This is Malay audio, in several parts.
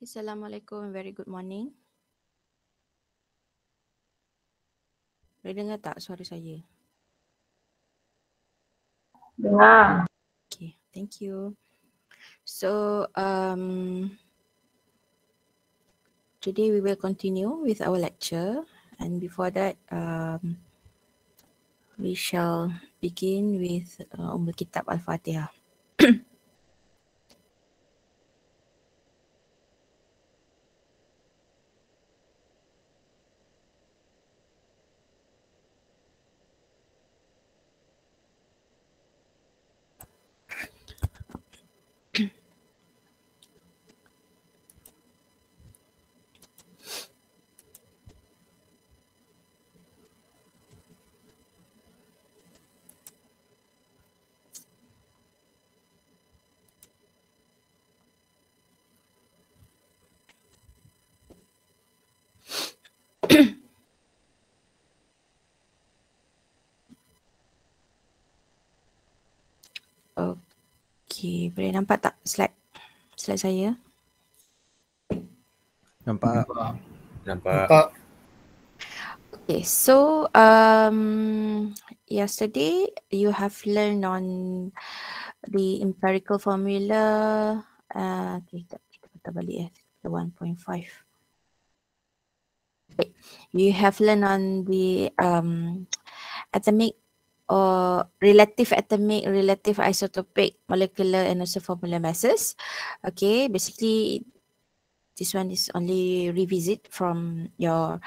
Assalamualaikum very good morning. Boleh dengar tak suara saya? Dengar. Okay, thank you. So, um, today we will continue with our lecture. And before that, um, we shall begin with uh, Ummul Kitab Al-Fatihah. boleh nampak tak slide slide saya? Nampak. Nampak. Nampak. Okay, so um, yesterday you have learned on the empirical formula. Uh, okay, kita, kita patah balik eh. The 1.5. You have learned on the um, atomic or uh, relative atomic, relative isotopic molecular and also formula masses. Okay, basically this one is only revisit from your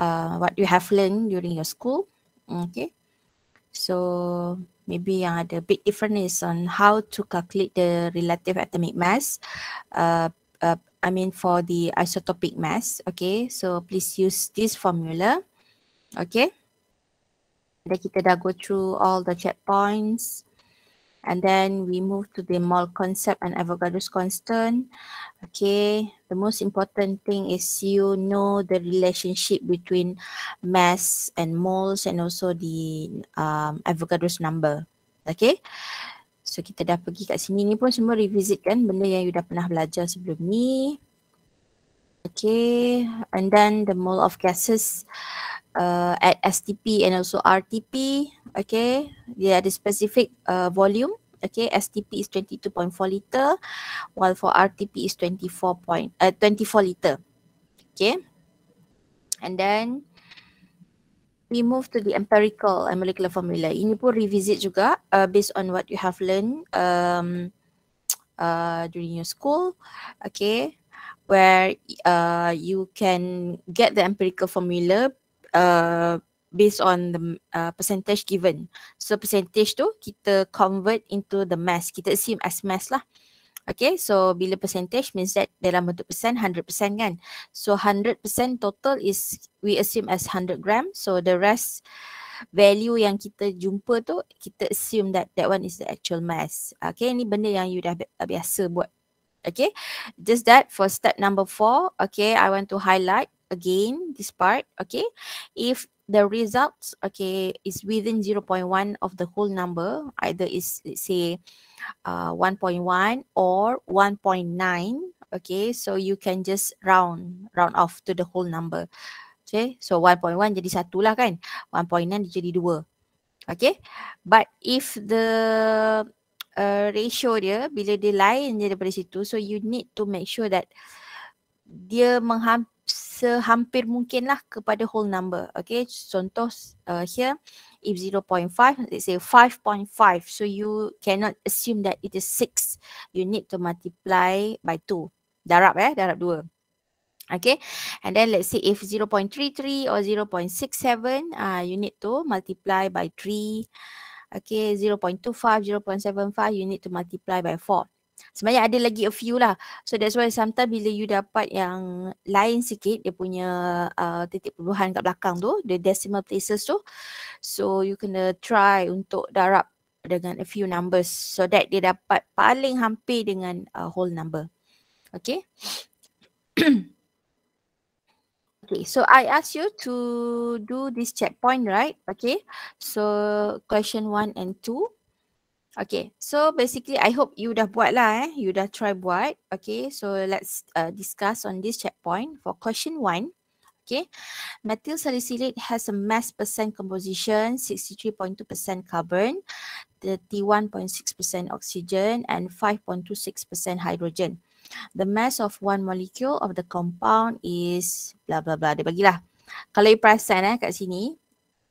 uh, what you have learned during your school. Okay, so maybe the ada big difference is on how to calculate the relative atomic mass. Uh, uh, I mean for the isotopic mass. Okay, so please use this formula. Okay. Then kita dah go through all the checkpoints. And then we move to the mole concept and Avogadro's constant. Okay, the most important thing is you know the relationship between mass and moles and also the um, Avogadro's number. Okay, so kita dah pergi kat sini. Ni pun semua revisit kan benda yang you dah pernah belajar sebelum ni. Okay, and then the mole of gases uh, at STP and also RTP. Okay, they are the specific uh, volume. Okay, STP is 22.4 liter, while for RTP is 24 point, uh, 24 liter. Okay, and then we move to the empirical and molecular formula. Ini pun revisit juga uh, based on what you have learned um, uh, during your school. Okay, where uh, you can get the empirical formula uh, based on the uh, percentage given. So percentage tu kita convert into the mass. Kita assume as mass lah. Okay, so bila percentage means that dalam bentuk persen, 100% kan. So 100% total is we assume as 100 gram. So the rest value yang kita jumpa tu, kita assume that that one is the actual mass. Okay, ni benda yang you dah biasa buat Okay, just that for step number four. Okay, I want to highlight again this part. Okay, if the results okay is within zero point one of the whole number, either is say uh, one or one point nine. Okay, so you can just round round off to the whole number. Okay, so one point one jadi satu lah kan. One point nine jadi dua. Okay, but if the Uh, ratio dia bila dia lain je daripada situ so you need to make sure that dia mengham- sehampir mungkin lah kepada whole number okay contoh uh, here if 0.5 let's say 5.5 so you cannot assume that it is 6 you need to multiply by 2 darab eh darab 2 Okay, and then let's say if 0.33 or 0.67, uh, you need to multiply by 3 okay 0.25 0.75 you need to multiply by 4 sebenarnya ada lagi a few lah so that's why sometimes bila you dapat yang lain sikit dia punya uh, titik perubahan kat belakang tu the decimal places tu so you kena try untuk darab dengan a few numbers so that dia dapat paling hampir dengan uh, whole number okay Okay, so I ask you to do this checkpoint, right? Okay, so question one and two. Okay, so basically I hope you dah buat lah eh. You dah try buat. Okay, so let's uh, discuss on this checkpoint for question one. Okay, methyl salicylate has a mass percent composition 63.2% carbon, 31.6% oxygen and 5.26% hydrogen. The mass of one molecule of the compound is bla bla bla. Dia bagilah. Kalau you perasan eh kat sini,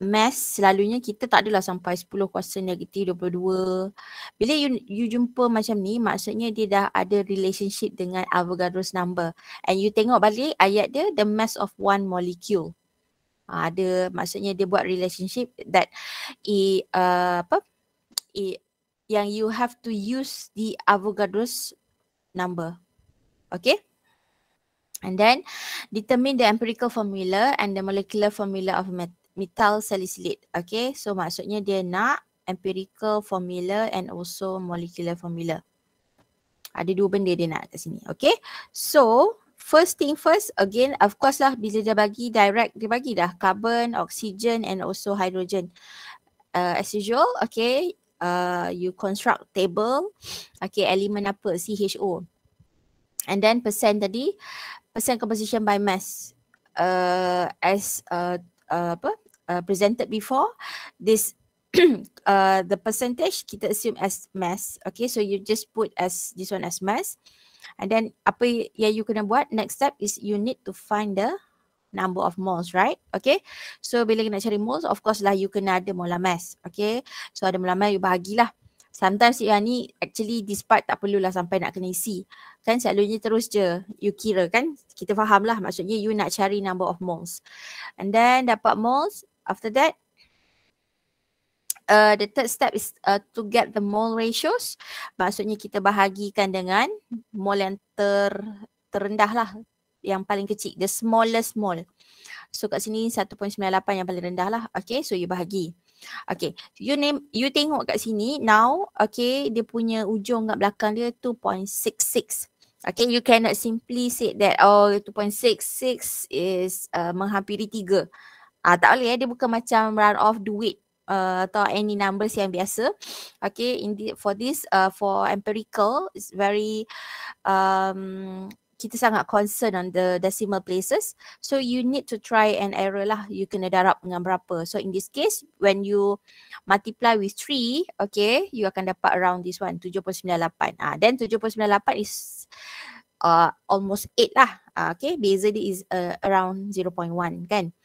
mass selalunya kita tak adalah sampai 10 kuasa negatif 22. Bila you, you jumpa macam ni, maksudnya dia dah ada relationship dengan Avogadro's number. And you tengok balik ayat dia, the mass of one molecule. Ha, ada uh, maksudnya dia buat relationship that i uh, apa i yang you have to use the Avogadro's number Okay. And then determine the empirical formula and the molecular formula of metal salicylate. Okay. So maksudnya dia nak empirical formula and also molecular formula. Ada dua benda dia nak kat sini. Okay. So first thing first again of course lah bila dia bagi direct dia bagi dah carbon, oxygen and also hydrogen. Uh, as usual okay uh, you construct table okay element apa CHO and then percent tadi percent composition by mass uh, as uh, uh, apa uh, presented before this uh, the percentage kita assume as mass okay so you just put as this one as mass and then apa yang you kena buat next step is you need to find the number of moles right okay so bila nak cari moles of course lah you kena ada molar mass okay so ada molar mass you bahagilah sometimes yang ni actually this part tak perlulah sampai nak kena isi kan selalunya terus je you kira kan kita faham lah maksudnya you nak cari number of moles and then dapat moles after that uh, the third step is uh, to get the mole ratios maksudnya kita bahagikan dengan mole yang ter, terendah lah yang paling kecil the smallest mole so kat sini 1.98 yang paling rendah lah okay so you bahagi Okay, you name, you tengok kat sini now, okay, dia punya ujung kat belakang dia 2.66. Okay, you cannot simply say that oh 2.66 is uh, menghampiri 3. Ah uh, tak boleh, eh. dia bukan macam run off duit uh, atau any numbers yang biasa. Okay, indeed for this, uh, for empirical, it's very um, kita sangat concern on the decimal places. So you need to try and error lah. You kena darab dengan berapa. So in this case, when you multiply with 3, okay, you akan dapat around this one, 7.98. Ah, uh, then 7.98 is uh, almost 8 lah. Uh, okay, beza dia is uh, around 0.1 kan.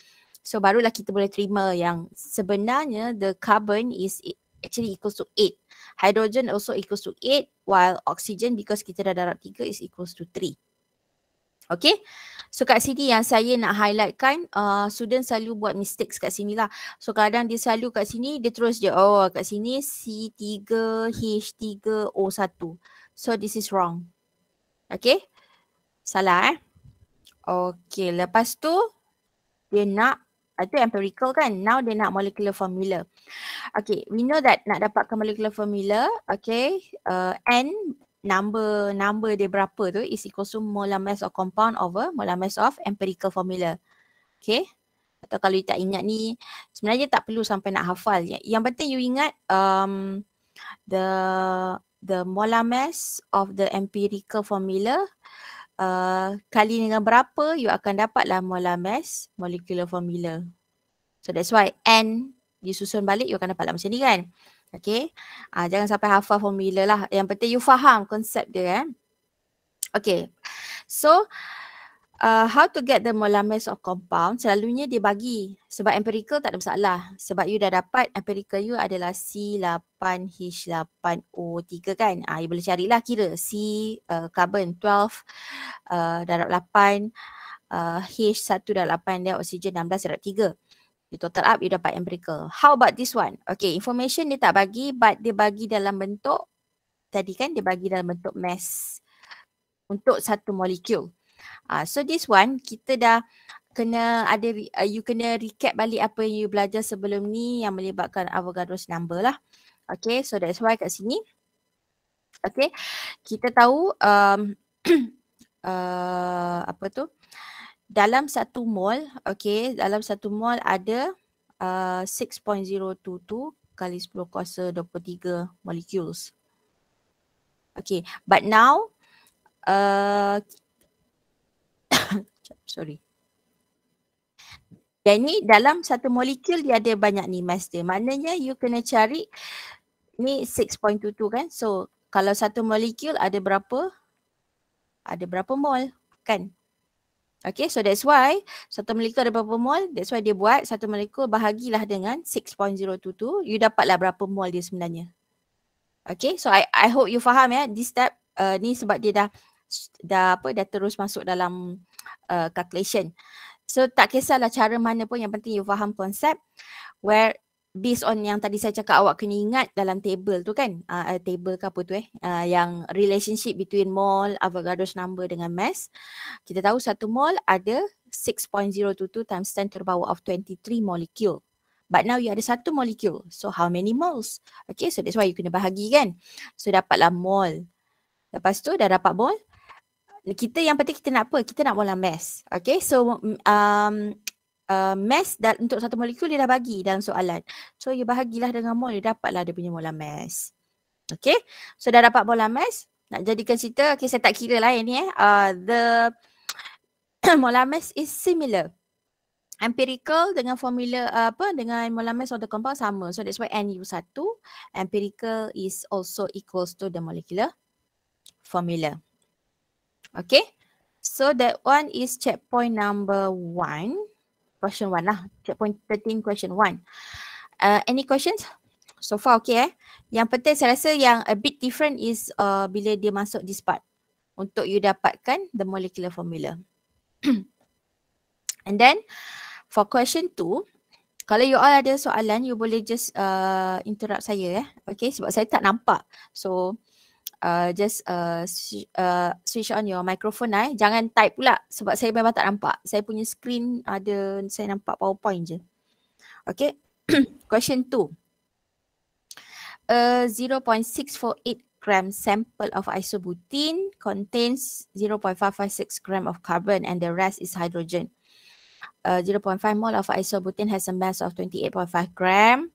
So barulah kita boleh terima yang sebenarnya the carbon is e, actually equals to 8. Hydrogen also equals to 8 while oxygen because kita dah darab 3 is equals to Okay. So kat sini yang saya nak highlightkan, uh, student selalu buat mistakes kat sini lah. So kadang dia selalu kat sini, dia terus je, oh kat sini C3H3O1. So this is wrong. Okay. Salah eh. Okay. Lepas tu, dia nak itu ah, empirical kan. Now dia nak molecular formula. Okay, we know that nak dapatkan molecular formula, okay, uh, N number number dia berapa tu is equal to molar mass of compound over molar mass of empirical formula. Okay. Atau kalau you tak ingat ni, sebenarnya tak perlu sampai nak hafal. Ya, yang penting you ingat um, the the molar mass of the empirical formula uh, kali dengan berapa you akan dapatlah molar mass molecular formula. So that's why N disusun balik you akan dapatlah macam ni kan. Okay. Uh, jangan sampai hafal formula lah. Yang penting you faham konsep dia kan. Okay. So, uh, how to get the molar mass of compound selalunya dia bagi. Sebab empirical tak ada masalah. Sebab you dah dapat empirical you adalah C8H8O3 kan. Uh, you boleh carilah kira C uh, carbon 12 uh, darab 8 uh, H1 darab 8 dia oksigen 16 darab You total up, you dapat empirical. How about this one? Okay, information dia tak bagi but dia bagi dalam bentuk tadi kan dia bagi dalam bentuk mass untuk satu molekul. Uh, ah, so this one kita dah kena ada uh, you kena recap balik apa yang you belajar sebelum ni yang melibatkan Avogadro's number lah. Okay, so that's why kat sini. Okay, kita tahu um, uh, apa tu? dalam satu mol, okay, dalam satu mol ada uh, 6.022 kali 10 kuasa 23 molecules. Okay, but now, uh, sorry. Dan ni dalam satu molekul dia ada banyak ni mass dia. Maknanya you kena cari ni 6.22 kan. So kalau satu molekul ada berapa? Ada berapa mol? Kan? Okay, so that's why satu molekul ada berapa mol, that's why dia buat satu molekul bahagilah dengan 6.022, you dapatlah berapa mol dia sebenarnya. Okay, so I I hope you faham ya, this step uh, ni sebab dia dah dah apa dah terus masuk dalam uh, calculation. So tak kisahlah cara mana pun yang penting you faham konsep where based on yang tadi saya cakap awak kena ingat dalam table tu kan uh, table ke apa tu eh uh, yang relationship between mol Avogadro's number dengan mass kita tahu satu mol ada 6.022 times 10 to the power of 23 molecule but now you ada satu molecule so how many moles okay so that's why you kena bahagi kan so dapatlah mol lepas tu dah dapat mol kita yang penting kita nak apa kita nak molar mass okay so um, uh, mass dan untuk satu molekul dia dah bagi dalam soalan. So you bahagilah dengan mol, you dapatlah dia punya molar mass. Okay, so dah dapat molar mass. Nak jadikan cerita, okay saya tak kira lah ini eh. Uh, the molar mass is similar. Empirical dengan formula uh, apa dengan molar mass of the compound sama. So that's why NU1 empirical is also equals to the molecular formula. Okay. So that one is checkpoint number one question one lah. Checkpoint 13 question one. Uh, any questions? So far okay eh. Yang penting saya rasa yang a bit different is uh, bila dia masuk this part. Untuk you dapatkan the molecular formula. And then for question two, kalau you all ada soalan, you boleh just uh, interrupt saya eh. Okay, sebab saya tak nampak. So, uh, just uh, switch, uh, switch on your microphone eh. Jangan type pula sebab saya memang tak nampak. Saya punya screen ada, saya nampak powerpoint je. Okay, question 2. Uh, 0.648 gram sample of isobutene contains 0.556 gram of carbon and the rest is hydrogen. Uh, 0.5 mole of isobutene has a mass of 28.5 gram.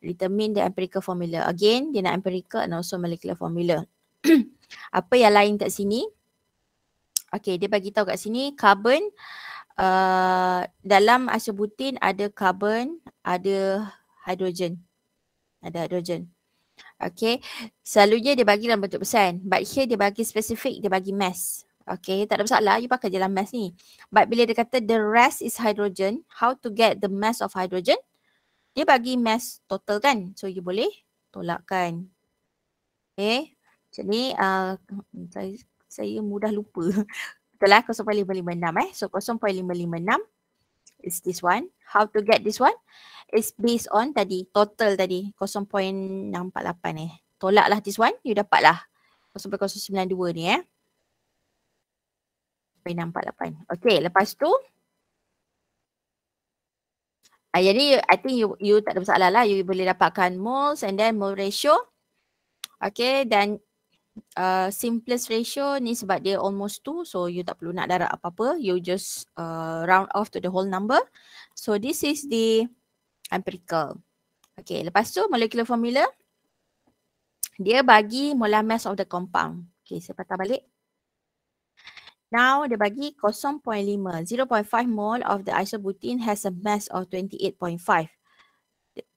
Determine the empirical formula. Again, dia nak empirical and also molecular formula. apa yang lain kat sini Okay, dia bagi tahu kat sini carbon uh, dalam asam butin ada carbon ada hidrogen ada hidrogen Okay, selalunya dia bagi dalam bentuk persen but here dia bagi spesifik dia bagi mass Okay, tak ada masalah. You pakai je lah mass ni. But bila dia kata the rest is hydrogen, how to get the mass of hydrogen? Dia bagi mass total kan? So you boleh tolakkan. Okay, macam ni uh, saya, saya mudah lupa. Betul lah 0.556 eh. So 0.556 is this one. How to get this one? It's based on tadi total tadi 0.648 eh. Tolaklah this one, you dapatlah 0.092 ni eh. 0.648. Okay, lepas tu Uh, ah, jadi I think you, you tak ada masalah lah. You boleh dapatkan moles and then mole ratio. Okay dan uh, simplest ratio ni sebab dia almost 2 so you tak perlu nak darat apa-apa you just uh, round off to the whole number so this is the empirical okay lepas tu molecular formula dia bagi molar mass of the compound okay saya patah balik Now dia bagi 0.5, 0.5 mole of the isobutene has a mass of 28.5.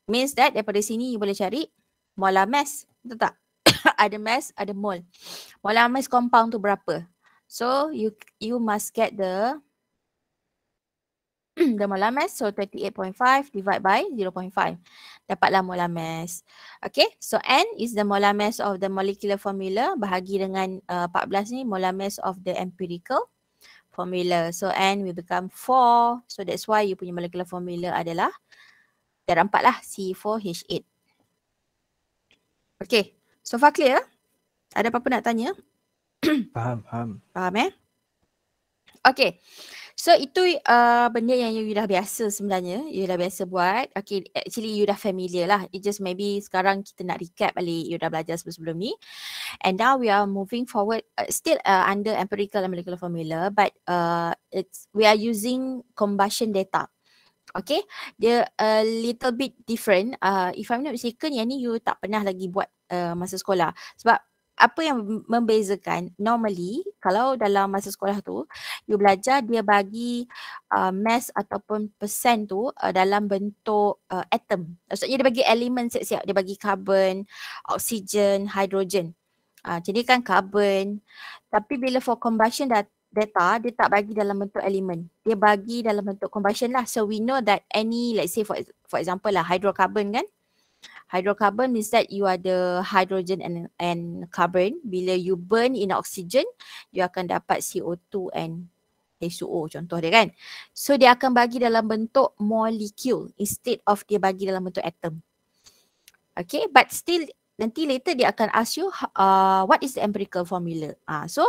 Means that daripada sini you boleh cari molar mass. Betul tak? ada mass, ada mole. Molar mass compound tu berapa? So you you must get the the molar mass so 38.5 divide by 0.5. Dapatlah molar mass. Okay so N is the molar mass of the molecular formula bahagi dengan uh, 14 ni molar mass of the empirical formula. So N will become 4. So that's why you punya molecular formula adalah darah 4 lah C4H8. Okay So far clear? Ya? Ada apa-apa nak tanya? faham, faham. Faham eh? Okay. So itu uh, benda yang you dah biasa sebenarnya. You dah biasa buat. Okay, actually you dah familiar lah. It just maybe sekarang kita nak recap balik you dah belajar sebelum-sebelum ni. And now we are moving forward. Uh, still uh, under empirical and molecular formula. But uh, it's we are using combustion data. Okay, dia a little bit different. Uh, if I'm not mistaken, yang ni you tak pernah lagi buat uh, masa sekolah. Sebab apa yang membezakan, normally kalau dalam masa sekolah tu, you belajar dia bagi uh, mass ataupun persen tu uh, dalam bentuk uh, atom. Maksudnya dia bagi elemen siap-siap. Dia bagi carbon, oxygen, hydrogen. Uh, jadi kan carbon. Tapi bila for combustion dah data dia tak bagi dalam bentuk elemen dia bagi dalam bentuk combustion lah so we know that any let's say for for example lah hydrocarbon kan hydrocarbon means that you are the hydrogen and and carbon bila you burn in oxygen you akan dapat CO2 and H2O contoh dia kan so dia akan bagi dalam bentuk molecule instead of dia bagi dalam bentuk atom okay but still nanti later dia akan ask you uh, what is the empirical formula ah uh, so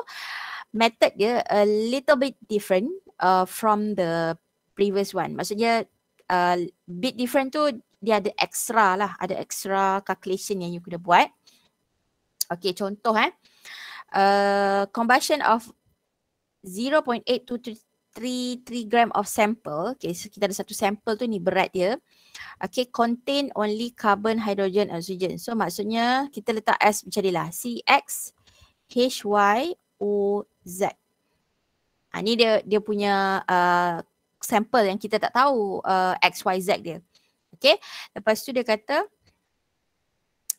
method dia a little bit different uh, from the previous one. Maksudnya a uh, bit different tu dia ada extra lah, ada extra calculation yang you kena buat. Okay contoh eh. Uh, combustion of 0.8233 gram of sample. Okay, so kita ada satu sample tu ni berat dia. Okay, contain only carbon, hydrogen, oxygen. So maksudnya kita letak S macam ni lah. CX, HY, O Z. Ah ha, ni dia dia punya uh, ah, sample yang kita tak tahu uh, X Y Z dia. Okay. Lepas tu dia kata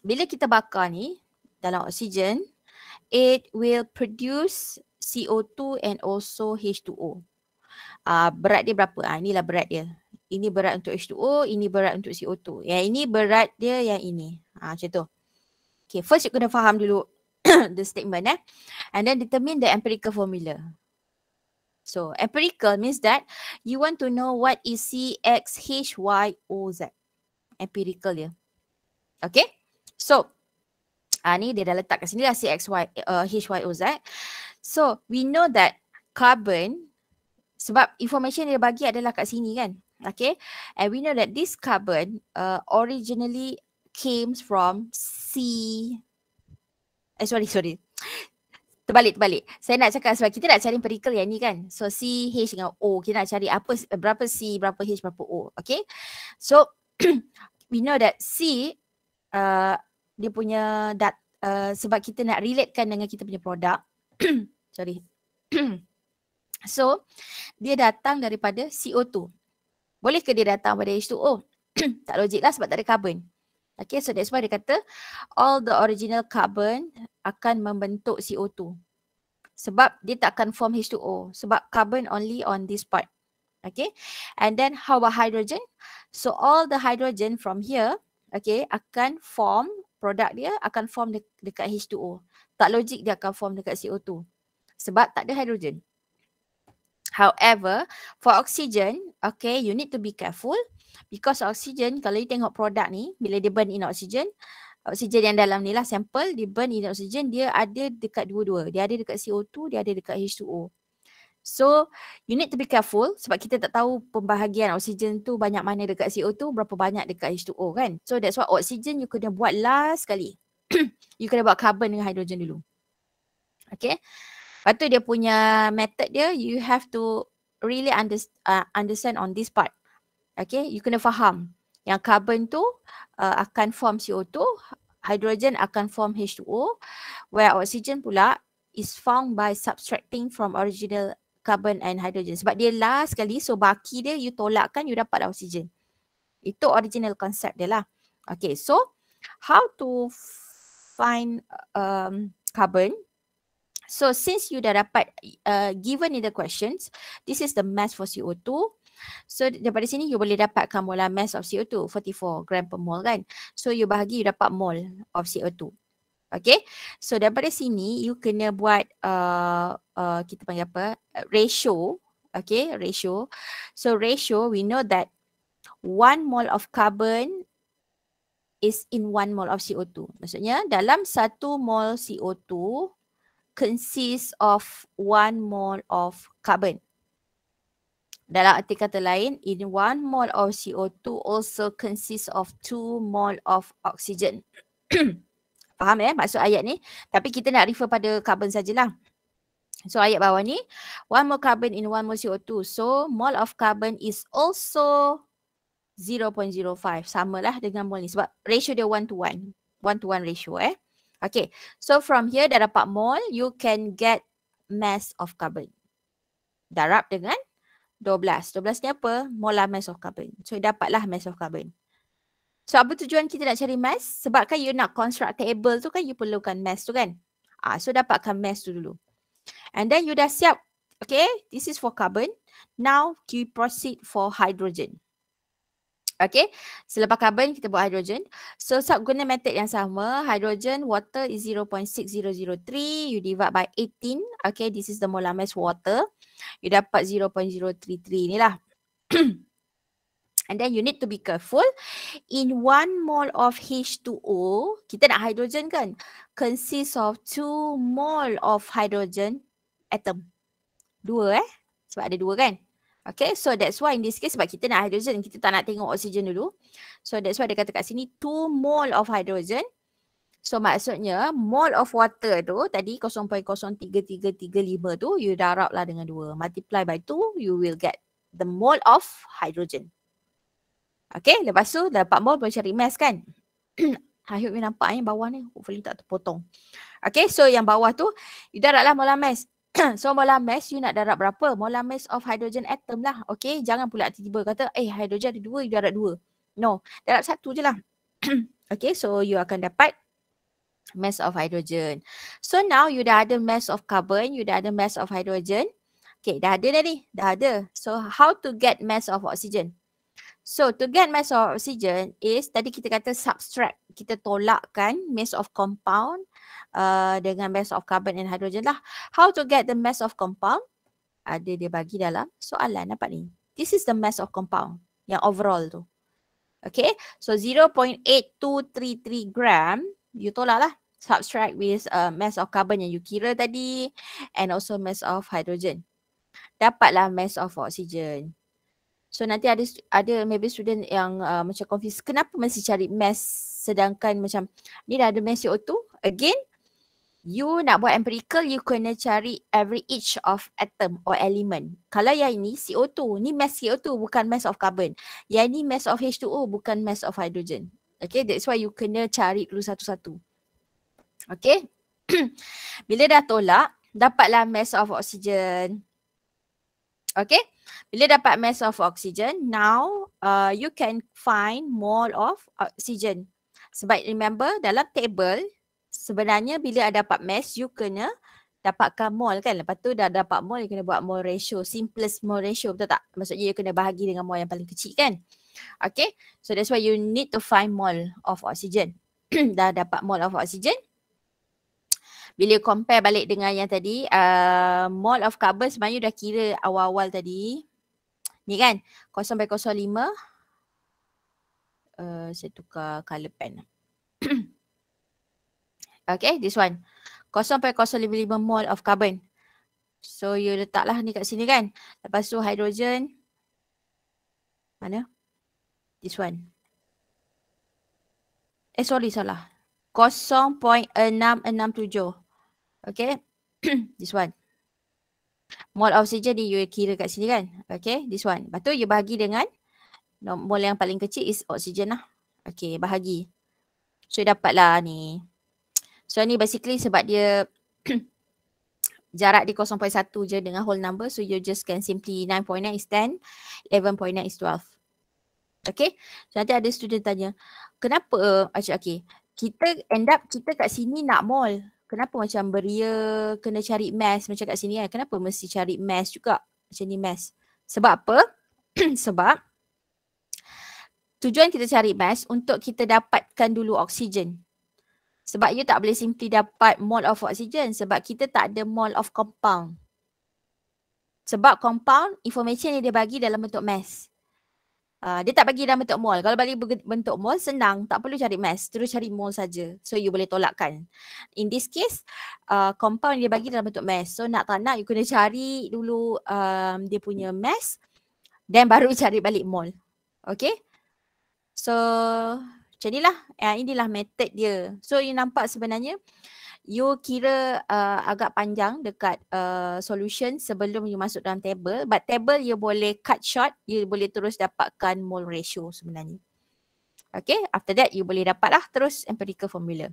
bila kita bakar ni dalam oksigen, it will produce CO2 and also H2O. Uh, ah, berat dia berapa? Ah, ha, inilah berat dia. Ini berat untuk H2O, ini berat untuk CO2. Ya, ini berat dia yang ini. Ah, ha, macam tu. Okay, first you kena faham dulu the statement eh and then determine the empirical formula so empirical means that you want to know what is c x h y o z empirical ya yeah. okay so uh, ni dia dah letak kat sini lah c x y uh, h y o z so we know that carbon sebab information dia bagi adalah kat sini kan okay and we know that this carbon uh, originally came from C. Eh sorry sorry Terbalik terbalik Saya nak cakap sebab kita nak cari empirical yang ni kan So C, H dengan O Kita nak cari apa berapa C, berapa H, berapa O Okay So we know that C uh, Dia punya dat, uh, Sebab kita nak relatekan dengan kita punya produk Sorry So Dia datang daripada CO2 Boleh ke dia datang pada H2O? tak logik lah sebab tak ada carbon Okay, so that's why dia kata all the original carbon akan membentuk CO2. Sebab dia tak akan form H2O. Sebab carbon only on this part. Okay, and then how about hydrogen? So all the hydrogen from here, okay, akan form produk dia akan form de- dekat H2O. Tak logik dia akan form dekat CO2. Sebab tak ada hydrogen. However, for oxygen, okay, you need to be careful Because oksigen kalau you tengok produk ni bila dia burn in oksigen Oksigen yang dalam ni lah sampel dia burn in oksigen dia ada dekat dua-dua Dia ada dekat CO2 dia ada dekat H2O So you need to be careful sebab kita tak tahu pembahagian oksigen tu banyak mana dekat CO2 Berapa banyak dekat H2O kan So that's why oksigen you kena buat last sekali You kena buat carbon dengan hidrogen dulu Okay Lepas dia punya method dia you have to really under, uh, understand on this part Okay, you kena faham yang carbon tu uh, akan form CO2, hydrogen akan form H2O, where oxygen pula is found by subtracting from original carbon and hydrogen. Sebab dia last sekali, so baki dia you tolakkan, you dapat oksigen. Itu original concept dia lah. Okay, so how to find um, carbon? So since you dah dapat, uh, given in the questions, this is the mass for CO2. So daripada sini you boleh dapatkan molar mass of CO2 44 gram per mole kan. So you bahagi you dapat mole of CO2. Okay. So daripada sini you kena buat uh, uh, kita panggil apa? Ratio. Okay. Ratio. So ratio we know that one mole of carbon is in one mole of CO2. Maksudnya dalam satu mole CO2 consists of one mole of carbon. Dalam arti kata lain, in one mole of CO2 also consists of two mole of oxygen. Faham eh maksud ayat ni? Tapi kita nak refer pada carbon sajalah. So ayat bawah ni, one mole carbon in one mole CO2. So mole of carbon is also 0.05. Sama lah dengan mole ni sebab ratio dia one to one, one to one ratio eh. Okay, so from here dah dapat mole, you can get mass of carbon. Darab dengan 12. 12 ni apa? Molar mass of carbon. So dapatlah mass of carbon. So apa tujuan kita nak cari mass? Sebab kan you nak construct table tu kan you perlukan mass tu kan. Ah, so dapatkan mass tu dulu. And then you dah siap. Okay, this is for carbon. Now we proceed for hydrogen. Okay, selepas carbon kita buat hidrogen. So sub guna method yang sama, hydrogen water is 0.6003, you divide by 18. Okay, this is the molar mass water. You dapat 0.033 ni lah. And then you need to be careful. In one mole of H2O, kita nak hydrogen kan? Consists of two mole of hydrogen atom. Dua eh? Sebab ada dua kan? Okay, so that's why in this case sebab kita nak hydrogen, kita tak nak tengok oksigen dulu. So that's why dia kata kat sini 2 mole of hydrogen. So maksudnya mole of water tu tadi 0.03335 tu you darab lah dengan 2. Multiply by 2, you will get the mole of hydrogen. Okay, lepas tu dapat mole boleh cari mass kan? I hope you nampak yang bawah ni. Hopefully tak terpotong. Okay, so yang bawah tu, you darab lah mole mass. so molar mass you nak darab berapa? Molar mass of hydrogen atom lah. Okay. Jangan pula tiba-tiba kata eh hydrogen ada dua, you darab dua. No. Darab satu je lah. okay. So you akan dapat mass of hydrogen. So now you dah ada mass of carbon, you dah ada mass of hydrogen. Okay, dah ada dah ni. Dah ada. So how to get mass of oxygen? So to get mass of oxygen is tadi kita kata subtract. Kita tolakkan mass of compound. Uh, dengan mass of carbon and hydrogen lah. How to get the mass of compound? Ada dia bagi dalam soalan. Nampak ni? This is the mass of compound yang overall tu. Okay. So 0.8233 gram. You tolak lah. Subtract with uh, mass of carbon yang you kira tadi. And also mass of hydrogen. Dapatlah mass of oxygen. So nanti ada ada maybe student yang uh, macam confused. Kenapa masih cari mass sedangkan macam ni dah ada mass CO2. Again, you nak buat empirical you kena cari every each of atom or element. Kalau yang ini CO2, ni mass CO2 bukan mass of carbon. Yang ini mass of H2O bukan mass of hydrogen. Okay that's why you kena cari dulu satu-satu. Okay. Bila dah tolak, dapatlah mass of oxygen. Okay. Bila dapat mass of oxygen, now uh, you can find mole of oxygen. Sebab remember dalam table sebenarnya bila ada dapat mass you kena dapatkan mole kan lepas tu dah dapat mole you kena buat mole ratio simplest mole ratio betul tak maksudnya you kena bahagi dengan mole yang paling kecil kan okay so that's why you need to find mole of oxygen dah dapat mole of oxygen bila compare balik dengan yang tadi uh, mole of carbon sebenarnya you dah kira awal-awal tadi ni kan 0.05 by 0.5 uh, saya tukar color pen Okay, this one. 0.055 mol of carbon. So, you letaklah ni kat sini kan. Lepas tu hydrogen. Mana? This one. Eh, sorry, salah. 0.667. Okay. this one. Mol of oxygen ni you kira kat sini kan. Okay, this one. Lepas tu you bagi dengan mol yang paling kecil is oksigen lah. Okay, bahagi. So, dapatlah ni. So ni basically sebab dia jarak di 0.1 je dengan whole number so you just can simply 9.9 is 10, 11.9 is 12. Okay, so nanti ada student tanya, kenapa, uh, okay, kita end up kita kat sini nak mall. Kenapa macam beria kena cari mass macam kat sini kan? Kenapa mesti cari mass juga? Macam ni mass. Sebab apa? sebab tujuan kita cari mass untuk kita dapatkan dulu oksigen. Sebab you tak boleh simply dapat mole of oxygen sebab kita tak ada mole of compound. Sebab compound information ni dia bagi dalam bentuk mass. Uh, dia tak bagi dalam bentuk mole. Kalau bagi bentuk mole senang tak perlu cari mass. Terus cari mole saja. So you boleh tolakkan. In this case uh, compound dia bagi dalam bentuk mass. So nak tak nak you kena cari dulu um, dia punya mass. Then baru cari balik mole. Okay. So macam inilah, uh, ah, inilah method dia. So you nampak sebenarnya you kira uh, agak panjang dekat uh, solution sebelum you masuk dalam table. But table you boleh cut short, you boleh terus dapatkan mole ratio sebenarnya. Okay, after that you boleh dapatlah terus empirical formula.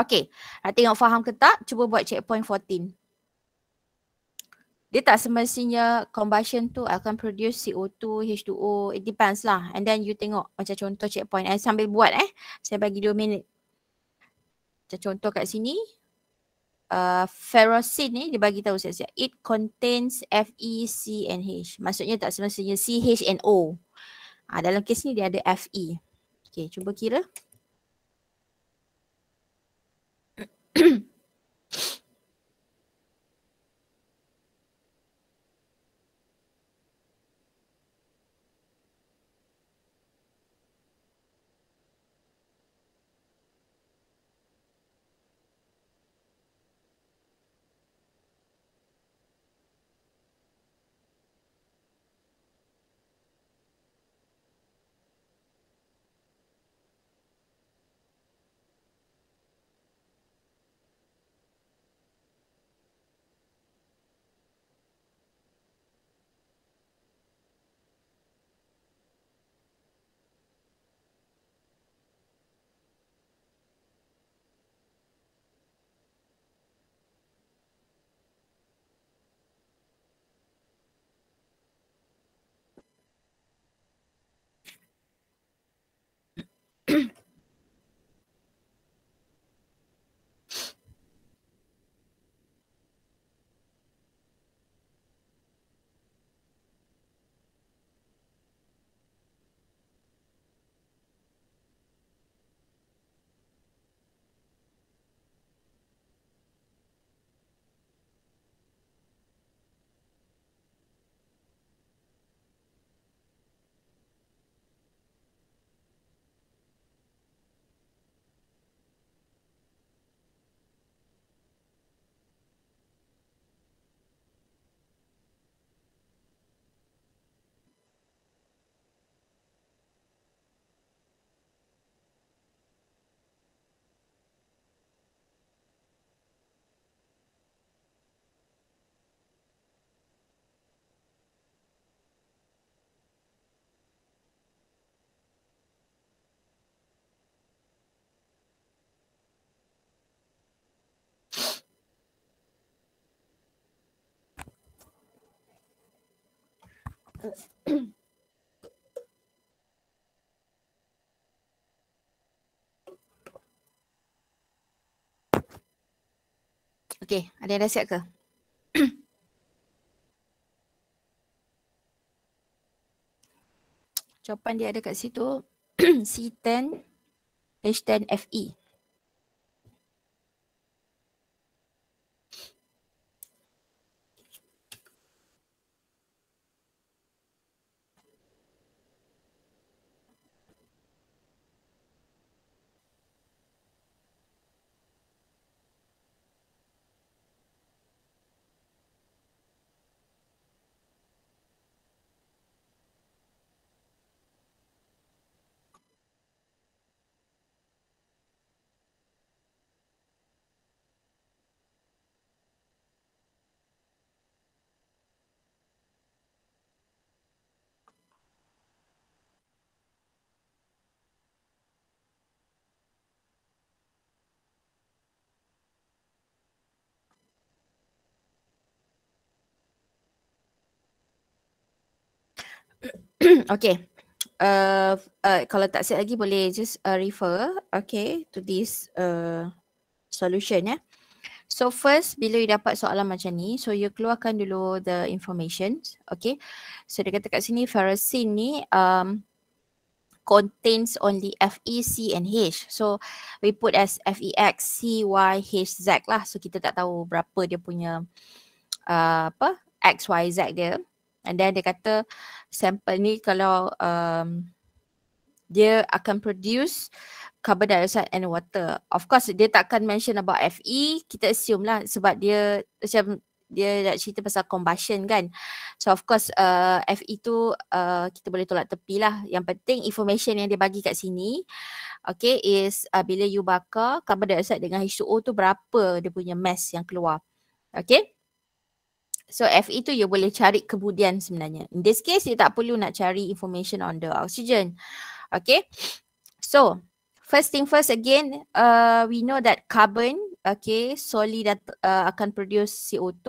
Okay, nak tengok faham ke tak? Cuba buat checkpoint 14 dia tak semestinya combustion tu akan produce CO2, H2O, it depends lah. And then you tengok macam contoh checkpoint. And sambil buat eh, saya bagi dua minit. Macam contoh kat sini, uh, ferrocene ni dia bagi tahu siap-siap. It contains F, E, C and H. Maksudnya tak semestinya C, H and O. Ha, dalam kes ni dia ada F, E. Okay, cuba kira. Okey, ada yang dah siap ke? Jawapan dia ada kat situ. C10 H10 FE. okay. Uh, uh, kalau tak set lagi boleh just uh, refer okay to this uh, solution ya. Yeah. So first bila you dapat soalan macam ni, so you keluarkan dulu the information. Okay. So dia kata kat sini ferrocene ni um, contains only e C, and H. So we put as FEX, CY, HZ lah. So kita tak tahu berapa dia punya uh, apa XYZ dia. And then dia kata sampel ni kalau um, dia akan produce carbon dioxide and water. Of course dia tak akan mention about FE, kita assume lah sebab dia macam dia nak cerita pasal combustion kan. So of course uh, FE tu uh, kita boleh tolak tepi lah. Yang penting information yang dia bagi kat sini okay is uh, bila you bakar carbon dioxide dengan H2O tu berapa dia punya mass yang keluar. Okay. So FE tu you boleh cari kemudian sebenarnya. In this case you tak perlu nak cari information on the oxygen. Okay. So first thing first again uh, we know that carbon okay solely that uh, akan produce CO2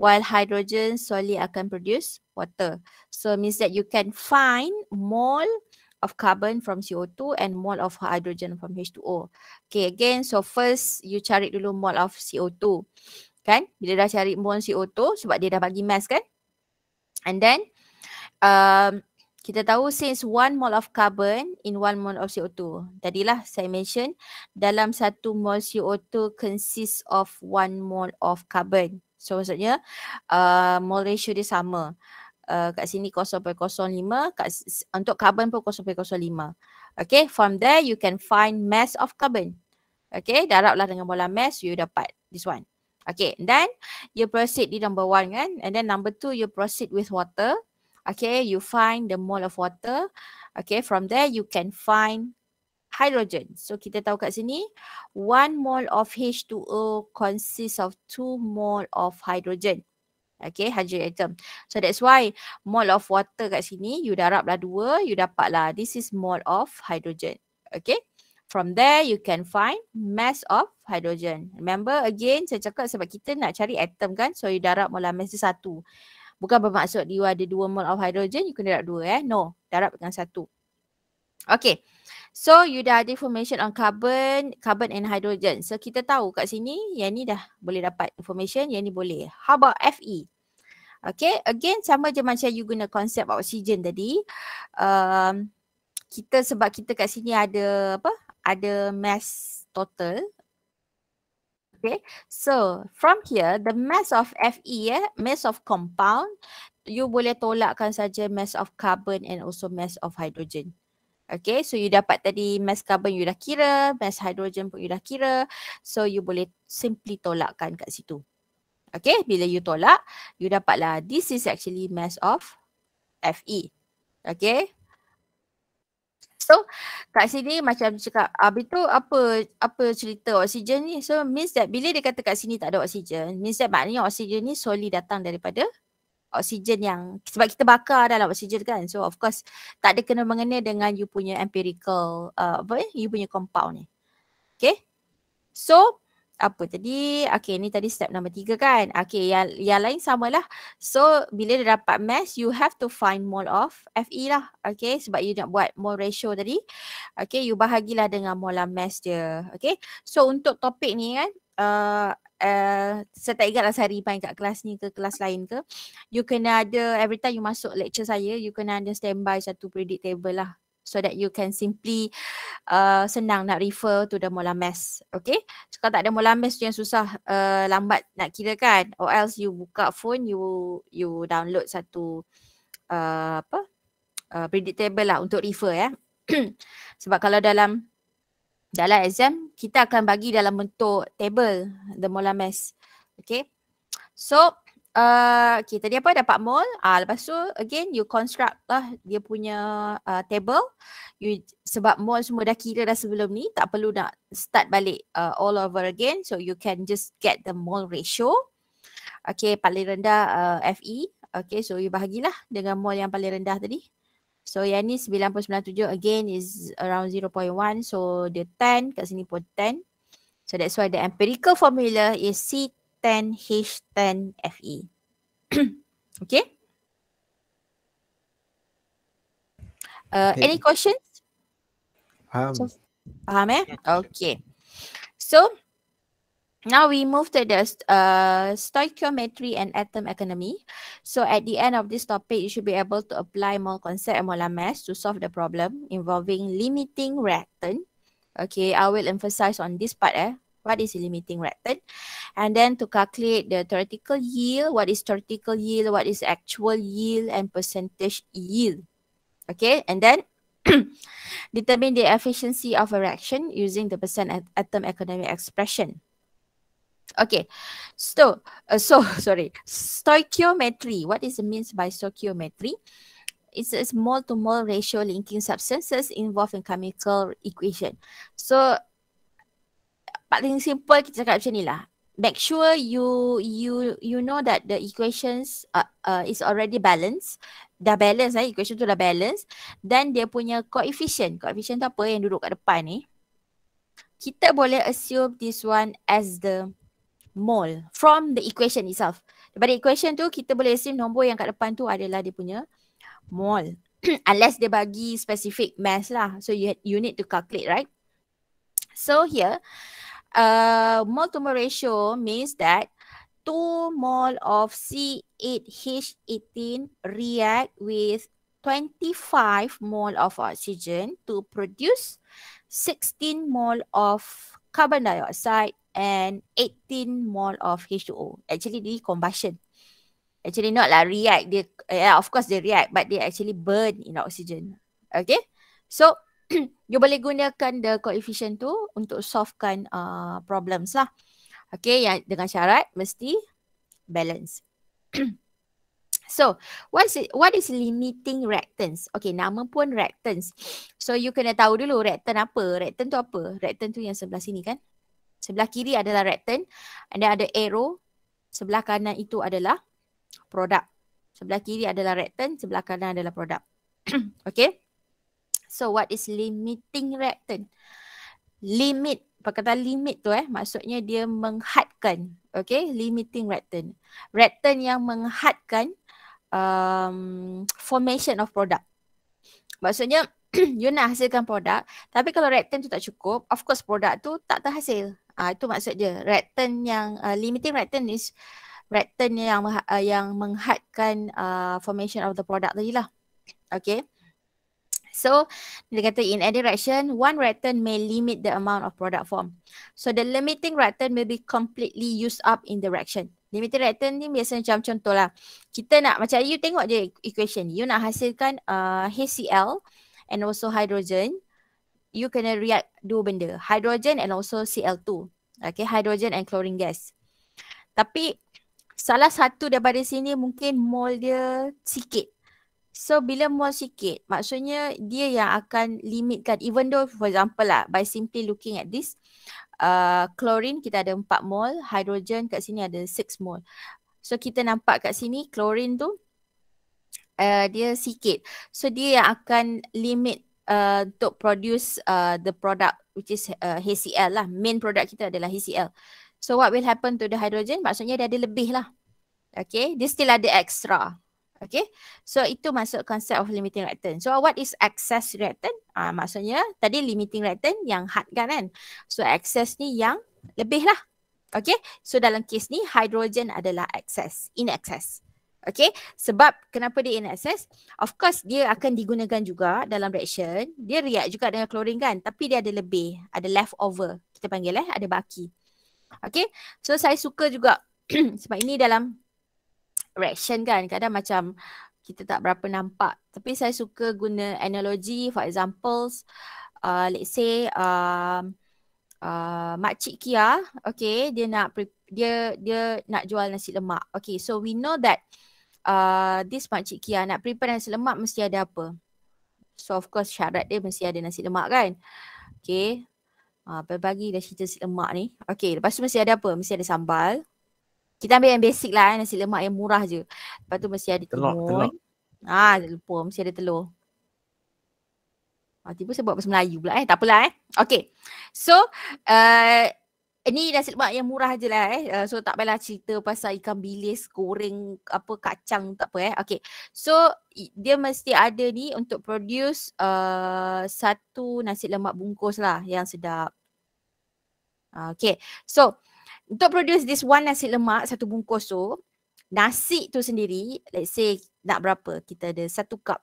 while hydrogen solely akan produce water. So means that you can find mole of carbon from CO2 and mole of hydrogen from H2O. Okay again so first you cari dulu mole of CO2 kan bila dah cari bond CO2 sebab dia dah bagi mass kan and then um, kita tahu since one mole of carbon in one mole of CO2 tadilah saya mention dalam satu mole CO2 consists of one mole of carbon so maksudnya uh, mole ratio dia sama uh, kat sini 0.05 kat, untuk carbon pun 0.05 okay from there you can find mass of carbon okay daraplah dengan mole mass you dapat this one Okay, then you proceed di number one kan. And then number two, you proceed with water. Okay, you find the mole of water. Okay, from there you can find hydrogen. So kita tahu kat sini, one mole of H2O consists of two mole of hydrogen. Okay, hydrogen atom. So that's why mole of water kat sini, you lah dua, you lah. This is mole of hydrogen. Okay. From there you can find mass of hydrogen. Remember again saya cakap sebab kita nak cari atom kan. So you darab molar mass dia satu. Bukan bermaksud dia ada dua mole of hydrogen you kena darab dua eh. No. Darab dengan satu. Okay. So you dah ada information on carbon, carbon and hydrogen. So kita tahu kat sini yang ni dah boleh dapat information, yang ni boleh. How about Fe? Okay, again sama je macam you guna konsep oksigen tadi. Um, kita sebab kita kat sini ada apa? Uh, ada mass total. Okay, so from here the mass of Fe, eh, mass of compound, you boleh tolakkan saja mass of carbon and also mass of hydrogen. Okay, so you dapat tadi mass carbon you dah kira, mass hydrogen pun you dah kira. So you boleh simply tolakkan kat situ. Okay, bila you tolak, you dapatlah this is actually mass of Fe. Okay, So kat sini macam cakap habis tu apa apa cerita oksigen ni so means that bila dia kata kat sini tak ada oksigen means that maknanya oksigen ni solely datang daripada oksigen yang sebab kita bakar dalam oksigen kan so of course tak ada kena mengena dengan you punya empirical uh, apa eh you punya compound ni okay so apa tadi okay ni tadi step nombor tiga kan okay yang, yang lain samalah so bila dia dapat mass you have to find mole of Fe lah okay sebab you nak buat mole ratio tadi okay you bahagilah dengan molar mass dia okay so untuk topik ni kan uh, uh, saya tak ingat lah sehari main kat kelas ni ke kelas lain ke you kena ada every time you masuk lecture saya you kena ada standby satu predict table lah so that you can simply uh, senang nak refer to the molamess. Okay. So, kalau tak ada molamess tu yang susah uh, lambat nak kira kan or else you buka phone you you download satu uh, apa uh, predictable lah untuk refer ya. Eh. Sebab kalau dalam dalam exam kita akan bagi dalam bentuk table the molamess. Okay. So Eh, okay, tadi apa dapat mold. Ah, uh, lepas tu again you construct lah dia punya uh, table. You sebab mold semua dah kira dah sebelum ni tak perlu nak start balik uh, all over again. So you can just get the mole ratio. Okay, paling rendah uh, FE. Okay, so you bahagilah dengan mole yang paling rendah tadi. So yang ni 99.7 again is around 0.1. So the 10 kat sini pun 10. So that's why the empirical formula is C H10H10Fe. okay? Uh, Any questions? Um, um, eh? Okay. So now we move to the uh, stoichiometry and atom economy. So at the end of this topic, you should be able to apply more concept and molar mass to solve the problem involving limiting reactant. Okay, I will emphasize on this part eh, what is limiting reactant and then to calculate the theoretical yield what is theoretical yield what is actual yield and percentage yield okay and then determine the efficiency of a reaction using the percent atom economic expression okay so uh, so sorry stoichiometry what is means by stoichiometry it's a small to mole ratio linking substances involved in chemical equation. So paling simple kita cakap macam ni lah. Make sure you you you know that the equations uh, uh, is already balanced. Dah balance lah, eh? equation tu dah balance. Then dia punya coefficient. Coefficient tu apa yang duduk kat depan ni. Eh? Kita boleh assume this one as the mole from the equation itself. Daripada equation tu kita boleh assume nombor yang kat depan tu adalah dia punya mole. Unless dia bagi specific mass lah. So you, you need to calculate right. So here uh, multiple ratio means that two mole of C8H18 react with 25 mole of oxygen to produce 16 mole of carbon dioxide and 18 mole of H2O. Actually, the combustion. Actually, not like lah, react. They, yeah, of course, they react, but they actually burn in oxygen. Okay. So, you boleh gunakan the coefficient tu untuk solvekan uh, problems lah. Okay, Ya dengan syarat mesti balance. so, what's it, what is limiting reactants? Okay, nama pun reactants. So, you kena tahu dulu reactant apa. Reactant tu apa? Reactant tu yang sebelah sini kan? Sebelah kiri adalah reactant. Anda ada arrow. Sebelah kanan itu adalah produk. Sebelah kiri adalah reactant. Sebelah kanan adalah produk. okay. So what is limiting reactant? Limit, perkataan limit tu eh maksudnya dia menghadkan. Okay, limiting reactant. Reactant yang menghadkan um, formation of product. Maksudnya you nak hasilkan produk tapi kalau reactant tu tak cukup of course produk tu tak terhasil. Ah itu maksud je. Reactant yang uh, limiting reactant is reactant yang uh, yang menghadkan uh, formation of the product tadi lah. Okay. So dia kata in any direction, one return may limit the amount of product form. So the limiting return may be completely used up in direction. Limiting return ni biasa macam contohlah. Kita nak macam you tengok je equation. You nak hasilkan uh, HCl and also hydrogen. You kena react dua benda. Hydrogen and also Cl2. Okay, hydrogen and chlorine gas. Tapi salah satu daripada sini mungkin mole dia sikit. So bila muat sikit, maksudnya dia yang akan limitkan even though for example lah by simply looking at this uh, chlorine kita ada empat mol, hydrogen kat sini ada six mol. So kita nampak kat sini chlorine tu uh, dia sikit. So dia yang akan limit uh, untuk produce uh, the product which is uh, HCl lah. Main product kita adalah HCl. So what will happen to the hydrogen? Maksudnya dia ada lebih lah. Okay, dia still ada extra. Okay. So itu masuk konsep of limiting reactant. So what is excess reactant? Ah, maksudnya tadi limiting reactant yang hard kan kan? So excess ni yang lebih lah. Okay. So dalam kes ni hydrogen adalah excess, in excess. Okay. Sebab kenapa dia in excess? Of course dia akan digunakan juga dalam reaction. Dia react juga dengan chlorine kan? Tapi dia ada lebih. Ada leftover. Kita panggil eh. Ada baki. Okay. So saya suka juga sebab ini dalam reaction kan kadang macam kita tak berapa nampak tapi saya suka guna analogi for examples uh, let's say um, uh, uh, makcik Kia okay dia nak dia dia nak jual nasi lemak okay so we know that uh, this makcik Kia nak prepare nasi lemak mesti ada apa so of course syarat dia mesti ada nasi lemak kan okay Ah, uh, pagi dah cerita si lemak ni. Okay, lepas tu mesti ada apa? Mesti ada sambal kita ambil yang basic lah eh, nasi lemak yang murah je. Lepas tu mesti ada telur. telur. Ah, lupa mesti ada telur. Ah, tiba saya buat bahasa Melayu pula eh. Tak apalah eh. Okay. So, uh, eh, ini nasi lemak yang murah je lah eh. Uh, so, tak payahlah cerita pasal ikan bilis, goreng, apa, kacang tak apa eh. Okay. So, dia mesti ada ni untuk produce uh, satu nasi lemak bungkus lah yang sedap. Ah, okay. So, untuk produce this one nasi lemak satu bungkus tu nasi tu sendiri let's say nak berapa kita ada satu cup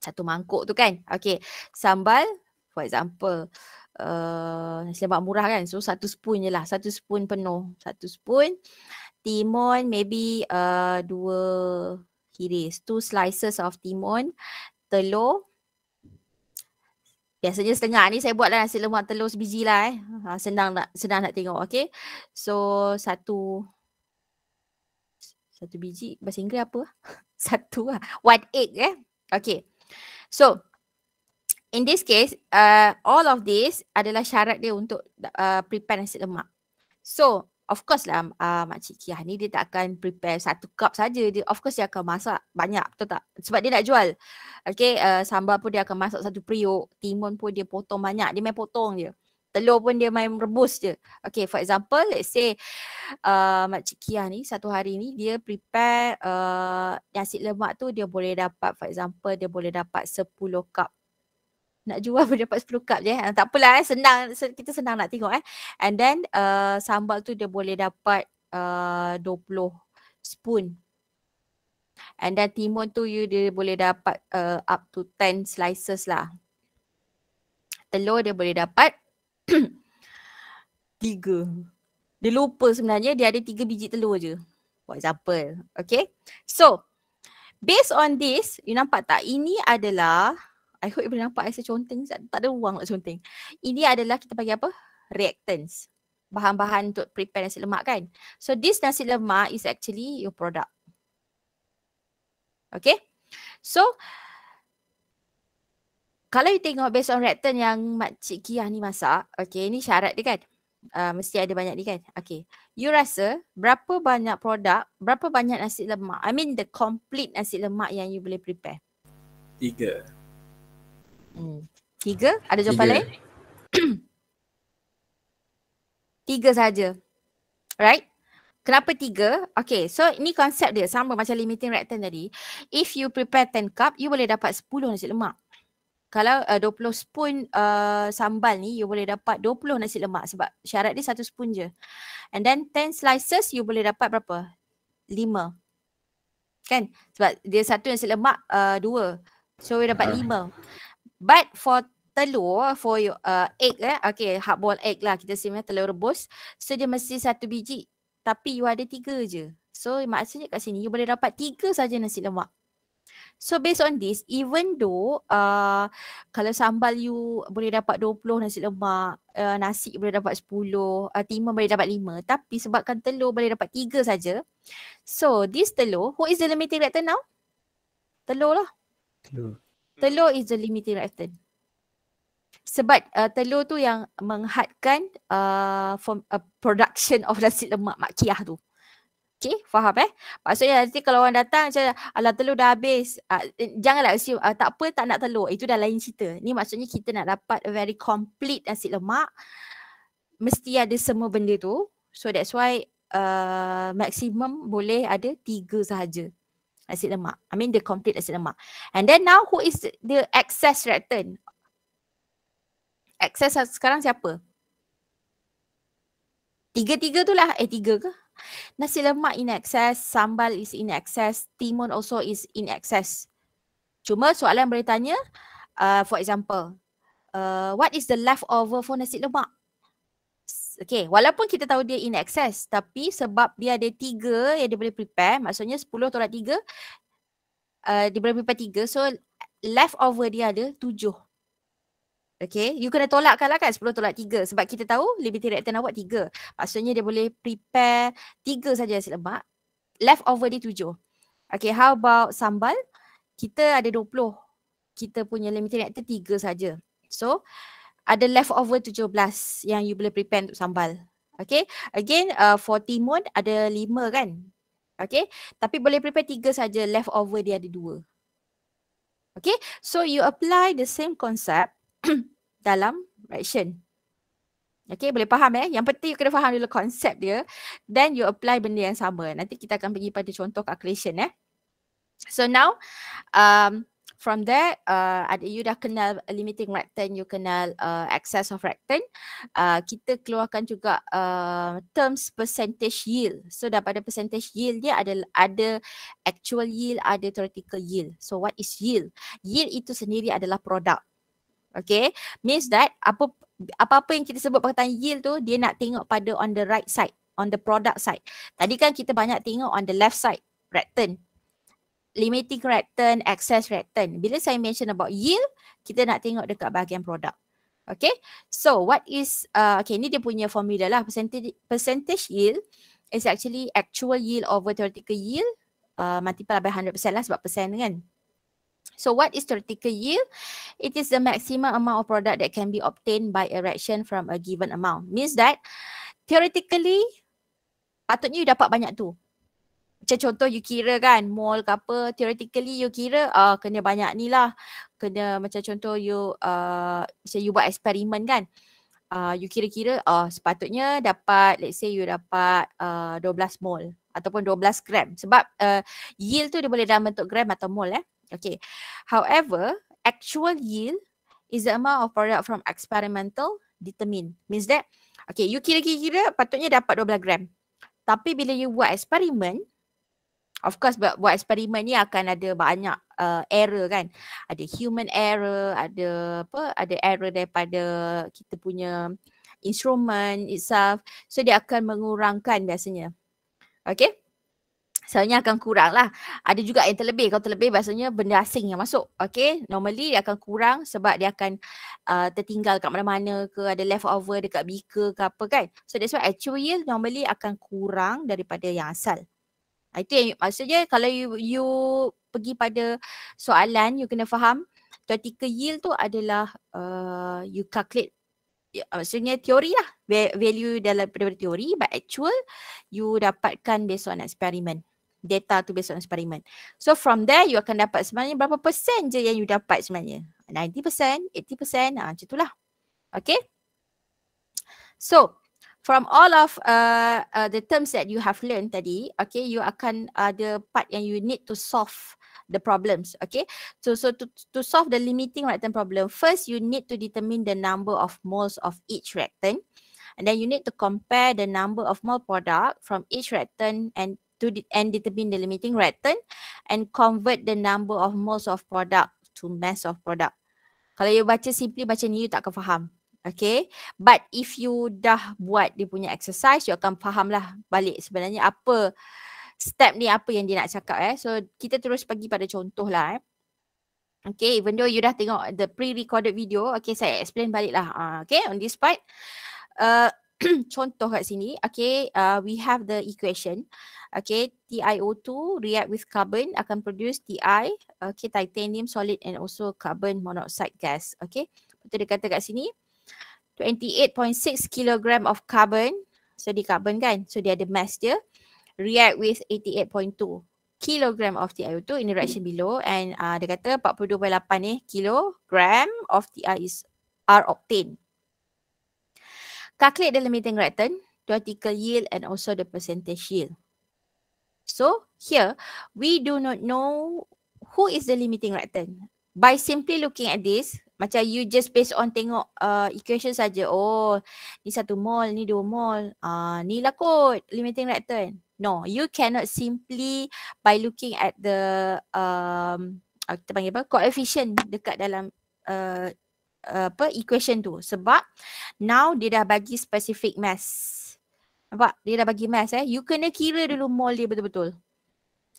satu mangkuk tu kan okay sambal for example uh, nasi lemak murah kan so satu spoon je lah satu spoon penuh satu spoon timun maybe uh, dua kiris two slices of timun telur Biasanya setengah ni saya buatlah nasi lemak telur sebiji lah eh. Ha, senang nak senang nak tengok Okay, So satu satu biji bahasa Inggeris apa? satu lah. One egg eh. Okay, So in this case uh, all of this adalah syarat dia untuk uh, prepare nasi lemak. So Of course lah uh, um, ah, Makcik Kiah ni dia tak akan prepare satu cup saja. Dia of course dia akan masak banyak betul tak? Sebab dia nak jual. Okay uh, sambal pun dia akan masak satu periuk. Timun pun dia potong banyak. Dia main potong je. Telur pun dia main rebus je. Okay for example let's say uh, ah, Makcik Kiah ni satu hari ni dia prepare uh, nasi lemak tu dia boleh dapat for example dia boleh dapat sepuluh cup nak jual boleh dapat 10 cup je eh. Tak apalah eh. senang kita senang nak tengok eh. And then uh, sambal tu dia boleh dapat uh, 20 spoon. And then timun tu you dia boleh dapat uh, up to 10 slices lah. Telur dia boleh dapat 3. dia lupa sebenarnya dia ada 3 biji telur je. For example. Okay. So, based on this, you nampak tak? Ini adalah I hope you boleh nampak I seconteng Tak ada wang nak seconteng Ini adalah kita panggil apa Reactants Bahan-bahan untuk prepare nasi lemak kan So this nasi lemak is actually your product Okay So Kalau you tengok based on reactant yang Makcik Kiah ni masak Okay ni syarat dia kan uh, Mesti ada banyak ni kan Okay You rasa berapa banyak produk Berapa banyak nasi lemak I mean the complete nasi lemak yang you boleh prepare Tiga Hmm. Tiga? Ada jawapan lain? tiga saja. Right? Kenapa tiga? Okay, so ini konsep dia sama macam limiting rectan tadi. If you prepare 10 cup, you boleh dapat 10 nasi lemak. Kalau uh, 20 spoon uh, sambal ni, you boleh dapat 20 nasi lemak sebab syarat dia satu spoon je. And then 10 slices, you boleh dapat berapa? 5. Kan? Sebab dia satu nasi lemak, uh, dua. So, you dapat 5. Uh. Ah. But for telur, for your uh, egg eh, okay, hard boiled egg lah kita simpan telur rebus. So dia mesti satu biji. Tapi you ada tiga je. So maksudnya kat sini you boleh dapat tiga saja nasi lemak. So based on this, even though uh, kalau sambal you boleh dapat 20 nasi lemak, uh, nasi boleh dapat 10, uh, timun boleh dapat 5. Tapi sebabkan telur boleh dapat 3 saja. So this telur, who is the limiting factor now? Telur lah. Telur telur is the limiting reactant. Sebab uh, telur tu yang menghadkan uh, form, uh, production of nasi lemak mak tu. Okay, faham eh? Maksudnya nanti kalau orang datang macam, ala telur dah habis. Uh, janganlah assume, uh, tak apa tak nak telur. Itu dah lain cerita. Ni maksudnya kita nak dapat very complete nasi lemak. Mesti ada semua benda tu. So that's why uh, maximum boleh ada tiga sahaja asid lemak. I mean the complete asid lemak. And then now who is the excess reactant? Excess sekarang siapa? Tiga-tiga tu lah. Eh tiga ke? Nasi lemak in excess, sambal is in excess, timun also is in excess. Cuma soalan yang boleh tanya, uh, for example, uh, what is the leftover for nasi lemak? Okay, walaupun kita tahu dia in excess tapi sebab dia ada tiga yang dia boleh prepare maksudnya 10 tolak tiga uh, dia boleh prepare tiga so leftover dia ada tujuh. Okay, you kena tolakkan lah kan 10 tolak 3 sebab kita tahu limited reactant awak 3. Maksudnya dia boleh prepare 3 saja nasi lemak. Left over dia 7. Okay, how about sambal? Kita ada 20. Kita punya limited reactant 3 saja. So, ada leftover 17 yang you boleh prepare untuk sambal. Okay. Again, uh, for timun ada 5 kan? Okay. Tapi boleh prepare 3 saja. Leftover dia ada 2. Okay. So you apply the same concept dalam ration. Okay boleh faham eh. Yang penting you kena faham dulu konsep dia. Then you apply benda yang sama. Nanti kita akan pergi pada contoh calculation eh. So now um, from that uh, ada uh, you dah kenal limiting rectangle you kenal uh, excess of rectangle uh, kita keluarkan juga uh, terms percentage yield so daripada percentage yield dia ada ada actual yield ada theoretical yield so what is yield yield itu sendiri adalah produk okay means that apa apa-apa yang kita sebut perkataan yield tu dia nak tengok pada on the right side on the product side tadi kan kita banyak tengok on the left side rectangle limiting return, excess return. Bila saya mention about yield, kita nak tengok dekat bahagian produk. Okay, so what is, uh, okay ni dia punya formula lah. Percentage, percentage yield is actually actual yield over theoretical yield uh, multiply by 100% lah sebab persen kan. So what is theoretical yield? It is the maximum amount of product that can be obtained by a reaction from a given amount. Means that theoretically patutnya you dapat banyak tu macam contoh you kira kan mall ke apa theoretically you kira uh, kena banyak ni lah kena macam contoh you uh, macam you buat eksperimen kan uh, you kira-kira uh, sepatutnya dapat let's say you dapat uh, 12 mol ataupun 12 gram sebab uh, yield tu dia boleh dalam bentuk gram atau mall eh okay however actual yield is the amount of product from experimental determine means that okay you kira-kira patutnya dapat 12 gram tapi bila you buat eksperimen of course buat, buat eksperimen ni akan ada banyak uh, error kan ada human error ada apa ada error daripada kita punya instrument itself so dia akan mengurangkan biasanya Okay? Selalunya akan kurang lah. Ada juga yang terlebih. Kalau terlebih biasanya benda asing yang masuk. Okay. Normally dia akan kurang sebab dia akan uh, tertinggal kat mana-mana ke. Ada leftover dekat beaker ke apa kan. So that's why actually normally akan kurang daripada yang asal. Itu, think maksudnya kalau you, you pergi pada soalan you kena faham theoretical yield tu adalah uh, you calculate ya, maksudnya teori lah value dalam daripada teori but actual you dapatkan based on experiment data tu based on experiment so from there you akan dapat sebenarnya berapa persen je yang you dapat sebenarnya 90 persen 80 persen ha, macam tu lah okay so from all of uh, uh, the terms that you have learned tadi, okay, you akan ada uh, part yang you need to solve the problems, okay. So so to to solve the limiting rectangle problem, first you need to determine the number of moles of each rectangle, and then you need to compare the number of mole product from each rectangle and to de- and determine the limiting rectangle, and convert the number of moles of product to mass of product. Kalau you baca simply baca ni, you tak akan faham. Okay. But if you dah buat dia punya exercise, you akan lah balik sebenarnya apa step ni apa yang dia nak cakap eh. So kita terus pergi pada contoh lah eh. Okay, even though you dah tengok the pre-recorded video, okay, saya explain baliklah. Uh, ah, okay, on this part, uh, contoh kat sini, okay, uh, we have the equation. Okay, TiO2 react with carbon akan produce Ti, okay, titanium solid and also carbon monoxide gas. Okay, Kita dia kata kat sini, 28.6 kilogram of carbon. So dia carbon kan. So dia ada mass dia. React with 88.2 kilogram of TiO2 in the reaction below. And uh, dia kata 42.8 ni kilogram of Ti is R obtained. Calculate the limiting reactant, the article yield and also the percentage yield. So here, we do not know who is the limiting reactant. By simply looking at this, macam you just based on tengok uh, equation saja. Oh, ni satu mol, ni dua mol. Ah, uh, ni lah kot limiting lactate. No, you cannot simply by looking at the um, ah, kita panggil apa? Coefficient dekat dalam uh, apa equation tu. Sebab now dia dah bagi specific mass. Nampak? Dia dah bagi mass eh. You kena kira dulu mol dia betul-betul.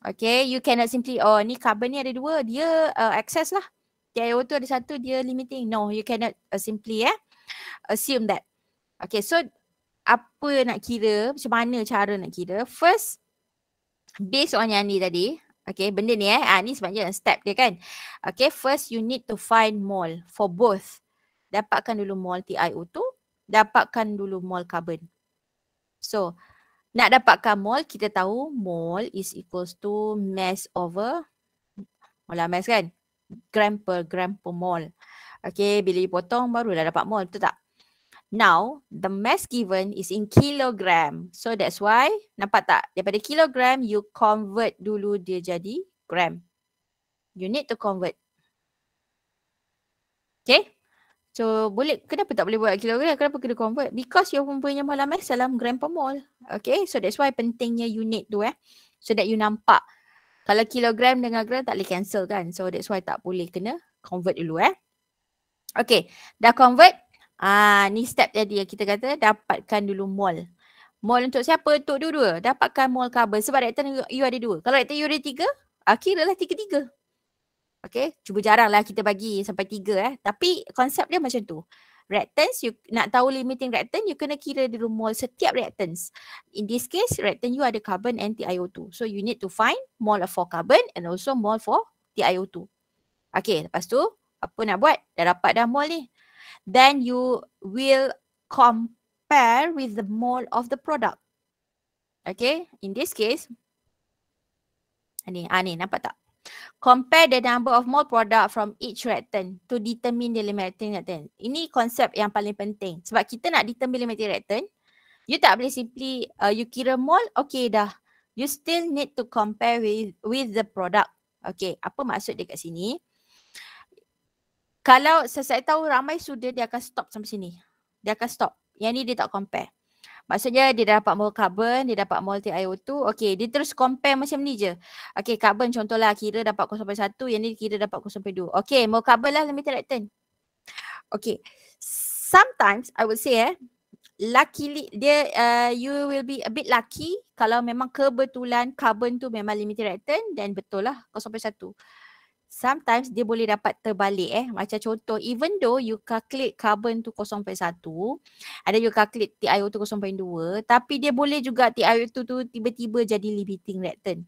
Okay, you cannot simply, oh ni carbon ni ada dua, dia uh, excess lah. TIO tu ada satu dia limiting. No, you cannot uh, simply eh assume that. Okay, so apa nak kira, macam mana cara nak kira. First, based on yang ni tadi, okay benda ni eh, ah, ni sebenarnya step dia kan. Okay, first you need to find mole for both. Dapatkan dulu mole TIO tu, dapatkan dulu mole carbon. So, nak dapatkan mole, kita tahu mole is equals to mass over, mole lah mass kan? gram per gram per mole. Okay, bila you potong dah dapat mole, betul tak? Now, the mass given is in kilogram. So that's why, nampak tak? Daripada kilogram, you convert dulu dia jadi gram. You need to convert. Okay? So boleh, kenapa tak boleh buat kilogram? Kenapa kena convert? Because you punya malam mass dalam gram per mole. Okay, so that's why pentingnya unit tu eh. So that you nampak kalau kilogram dengan gram tak boleh cancel kan. So that's why tak boleh kena convert dulu eh. Okay, dah convert. Ah, ni step tadi yang kita kata dapatkan dulu mol. Mol untuk siapa? Untuk dua-dua. Dapatkan mol carbon sebab rektan you ada dua. Kalau rektan you ada tiga, akhirnya ah, lah tiga-tiga. Okay, cuba jaranglah kita bagi sampai tiga eh. Tapi konsep dia macam tu. Reactants, you nak tahu limiting reactant you kena kira the mole setiap reactants. in this case reactant you ada carbon and TiO2 so you need to find mole for carbon and also mole for TiO2 okay lepas tu apa nak buat dah dapat dah mole ni then you will compare with the mole of the product okay in this case ni ah ni nampak tak Compare the number of mole product from each reactant to determine the limiting reactant. Ini konsep yang paling penting. Sebab kita nak determine limiting reactant, you tak boleh simply uh, you kira mole, okay dah. You still need to compare with with the product. Okay, apa maksud dia kat sini? Kalau saya, saya tahu ramai sudah dia akan stop sampai sini. Dia akan stop. Yang ni dia tak compare. Maksudnya dia dapat mole carbon, dia dapat mole TiO2. Okey, dia terus compare macam ni je. Okey, carbon contohlah kira dapat 0.1, yang ni kira dapat 0.2. Okey, mole carbon lah limited reactant. Okey. Sometimes I would say eh luckily dia uh, you will be a bit lucky kalau memang kebetulan carbon tu memang limited reactant dan betul lah sometimes dia boleh dapat terbalik eh. Macam contoh even though you calculate carbon tu 0.1 ada you calculate TiO tu 0.2 tapi dia boleh juga TiO tu tu tiba-tiba jadi limiting reactant.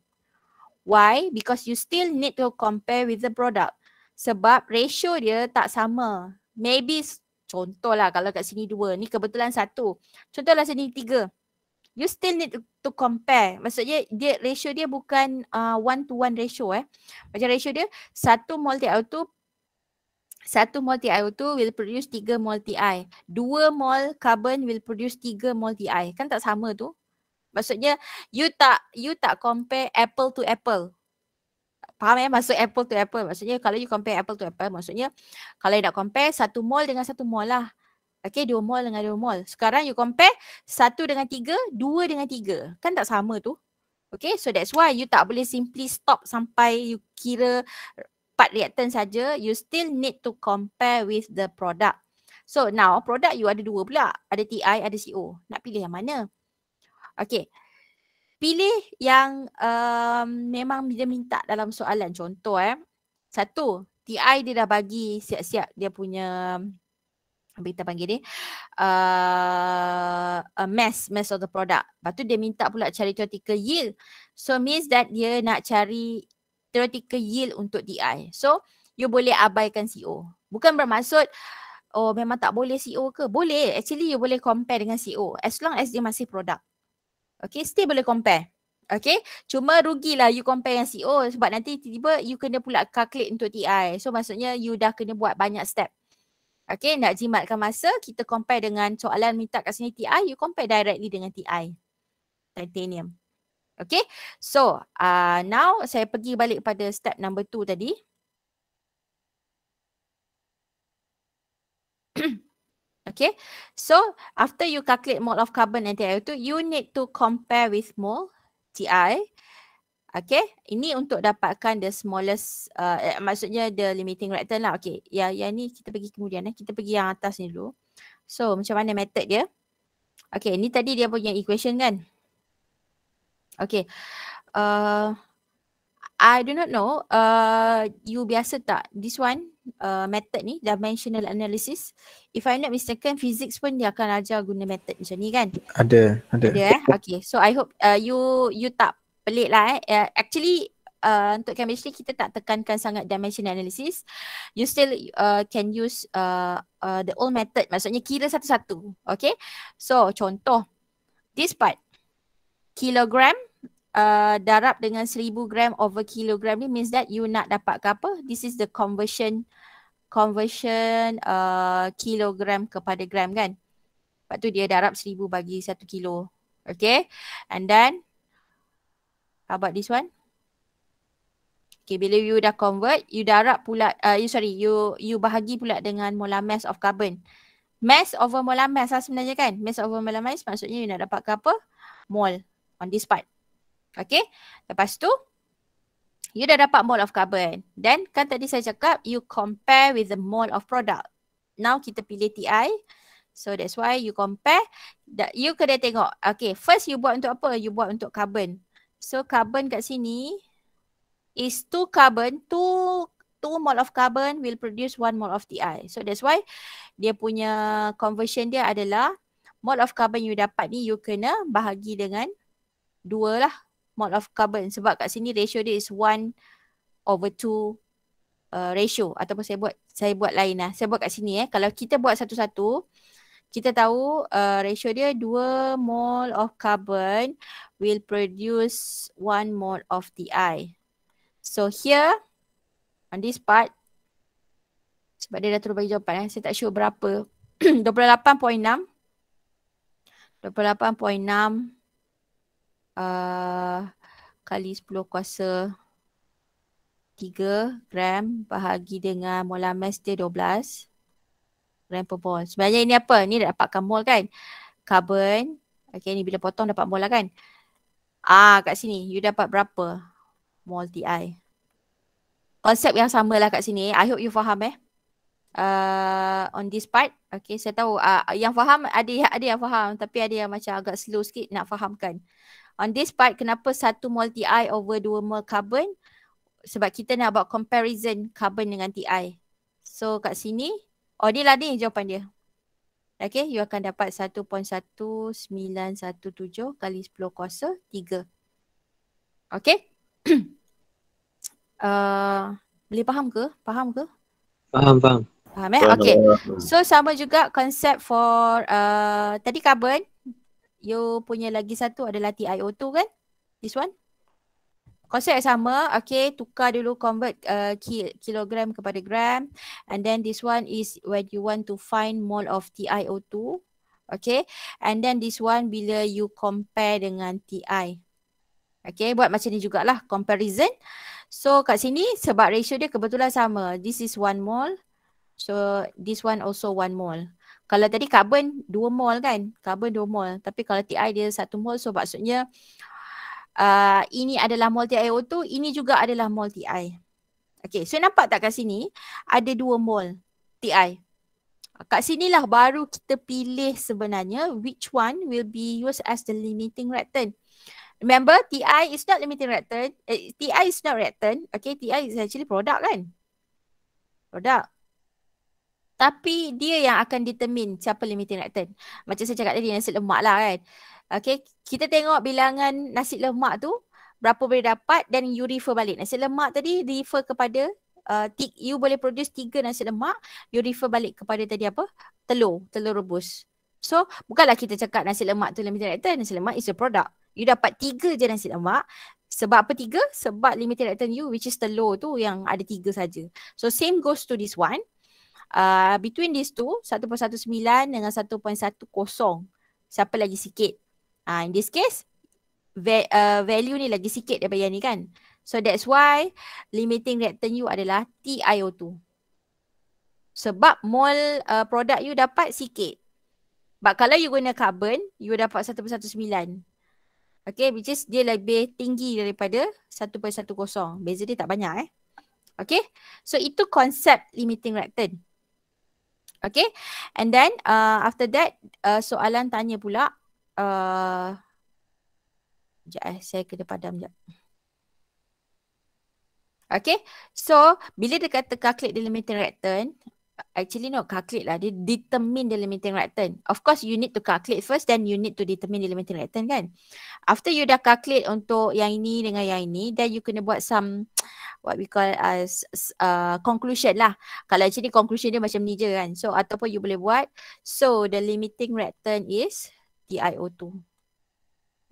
Why? Because you still need to compare with the product. Sebab ratio dia tak sama. Maybe contohlah kalau kat sini dua. Ni kebetulan satu. Contohlah sini tiga you still need to, compare. Maksudnya dia ratio dia bukan uh, one to one ratio eh. Macam ratio dia satu mol TiO tu satu mol TiO 2 will produce tiga mol Ti. Dua mol carbon will produce tiga mol Ti. Kan tak sama tu. Maksudnya you tak you tak compare apple to apple. Faham ya? Maksud apple to apple. Maksudnya kalau you compare apple to apple maksudnya kalau you nak compare satu mol dengan satu mol lah. Okay, dua mol dengan dua mol. Sekarang you compare satu dengan tiga, dua dengan tiga. Kan tak sama tu. Okay, so that's why you tak boleh simply stop sampai you kira part reactant saja. You still need to compare with the product. So now product you ada dua pula. Ada TI, ada CO. Nak pilih yang mana? Okay. Pilih yang um, memang dia minta dalam soalan. Contoh eh. Satu, TI dia dah bagi siap-siap dia punya apa kita panggil ni uh, a mass mass of the product. Lepas tu dia minta pula cari theoretical yield. So means that dia nak cari theoretical yield untuk DI. So you boleh abaikan CO. E Bukan bermaksud oh memang tak boleh CO e ke? Boleh. Actually you boleh compare dengan CO e as long as dia masih produk. Okay, still boleh compare. Okay, cuma rugilah you compare dengan CO sebab nanti tiba-tiba you kena pula calculate untuk TI. So maksudnya you dah kena buat banyak step Okay, nak jimatkan masa, kita compare dengan soalan minta kat sini TI, you compare directly dengan TI. Titanium. Okay, so uh, now saya pergi balik pada step number two tadi. okay, so after you calculate mole of carbon and TiO2, you need to compare with mole TI. Okay, ini untuk dapatkan the smallest, uh, eh, maksudnya the limiting rectangle lah. Okay, ya, yang, yang ni kita pergi kemudian eh. Kita pergi yang atas ni dulu. So, macam mana method dia? Okay, ni tadi dia punya equation kan? Okay. Uh, I do not know, uh, you biasa tak this one uh, method ni, dimensional analysis. If I not mistaken, physics pun dia akan ajar guna method macam ni kan? Ada, ada. Ada eh? Okay, so I hope uh, you you tak pelik lah eh. Uh, actually Uh, untuk chemistry kita tak tekankan sangat dimension analysis you still uh, can use uh, uh, the old method maksudnya kira satu-satu okay so contoh this part kilogram uh, darab dengan seribu gram over kilogram ni means that you nak dapat ke apa this is the conversion conversion uh, kilogram kepada gram kan lepas tu dia darab seribu bagi satu kilo okay and then How about this one? Okay, bila you dah convert, you darab pula, uh, you sorry, you you bahagi pula dengan molar mass of carbon. Mass over molar mass lah sebenarnya kan? Mass over molar mass maksudnya you nak dapat apa? Mol on this part. Okay, lepas tu, you dah dapat mol of carbon. Then, kan tadi saya cakap, you compare with the mol of product. Now, kita pilih TI. So, that's why you compare. You kena tengok. Okay, first you buat untuk apa? You buat untuk carbon. So carbon kat sini is two carbon, two two mole of carbon will produce one mole of Ti. So that's why dia punya conversion dia adalah mole of carbon you dapat ni you kena bahagi dengan dua lah mole of carbon sebab kat sini ratio dia is one over two uh, ratio ataupun saya buat saya buat lain lah. Saya buat kat sini eh. Kalau kita buat satu-satu kita tahu uh, ratio dia 2 mole of carbon will produce 1 mole of di. So here on this part sebab dia dah terus bagi jawapan eh. Saya tak sure berapa. 28.6 28.6 uh, kali 10 kuasa 3 gram bahagi dengan molar mass dia Rampal Bond Sebenarnya ini apa? Ni dapatkan mole kan? Carbon. Okay ni bila potong dapat mole lah kan? Ah kat sini you dapat berapa mole I. Konsep yang sama lah kat sini. I hope you faham eh. Uh, on this part. Okay saya tahu uh, yang faham ada, ada yang faham tapi ada yang macam agak slow sikit nak fahamkan. On this part kenapa satu mole I over dua mole carbon? Sebab kita nak buat comparison carbon dengan TI. So kat sini Oh ni lah ni jawapan dia. Okay you akan dapat 1.1917 kali 10 kuasa 3. Okay. uh, boleh faham ke? Faham ke? Faham, faham. Faham eh? Okay. So sama juga konsep for uh, tadi carbon. You punya lagi satu adalah TiO2 kan? This one? konsep yang sama okay tukar dulu convert uh, ki- kilogram kepada gram and then this one is when you want to find mole of TiO2 okay and then this one bila you compare dengan Ti okay buat macam ni jugalah comparison so kat sini sebab ratio dia kebetulan sama this is one mole so this one also one mole kalau tadi carbon 2 mol kan carbon 2 mol tapi kalau Ti dia 1 mol so maksudnya Ah, ini adalah multi I auto, ini juga adalah multi I. Okay, so nampak tak kat sini ada dua mol TI. Ah, kat sinilah baru kita pilih sebenarnya which one will be used as the limiting reactant. Remember, TI is not limiting reactant. Eh, TI is not reactant. Okay, TI is actually product kan? Product. Tapi dia yang akan determine siapa limiting reactant. Macam saya cakap tadi, nasi lemak lah kan. Okay, kita tengok bilangan nasi lemak tu berapa boleh dapat dan you refer balik. Nasi lemak tadi refer kepada uh, you boleh produce tiga nasi lemak, you refer balik kepada tadi apa? Telur, telur rebus. So, bukanlah kita cakap nasi lemak tu limited return, nasi lemak is a product. You dapat tiga je nasi lemak. Sebab apa tiga? Sebab limited return you which is telur tu yang ada tiga saja. So, same goes to this one. Uh, between these two, 1.19 dengan 1.10. Siapa lagi sikit? Ah uh, in this case va- uh, value ni lagi sikit daripada yang ni kan. So that's why limiting reactant you adalah TiO2. Sebab mole uh, product you dapat sikit. But kalau you guna carbon, you dapat 1.19. Okay, which is dia lebih tinggi daripada 1.10. Beza dia tak banyak eh. Okay, so itu konsep limiting reactant. Okay, and then uh, after that uh, soalan tanya pula, Sekejap eh, eh, saya kena padam sekejap. Okay, so bila dia kata calculate the limiting reactant, actually not calculate lah. Dia determine the limiting reactant. Of course, you need to calculate first then you need to determine the limiting reactant kan. After you dah calculate untuk yang ini dengan yang ini, then you kena buat some what we call as uh, conclusion lah. Kalau macam ni conclusion dia macam ni je kan. So, ataupun you boleh buat. So, the limiting reactant is TiO2.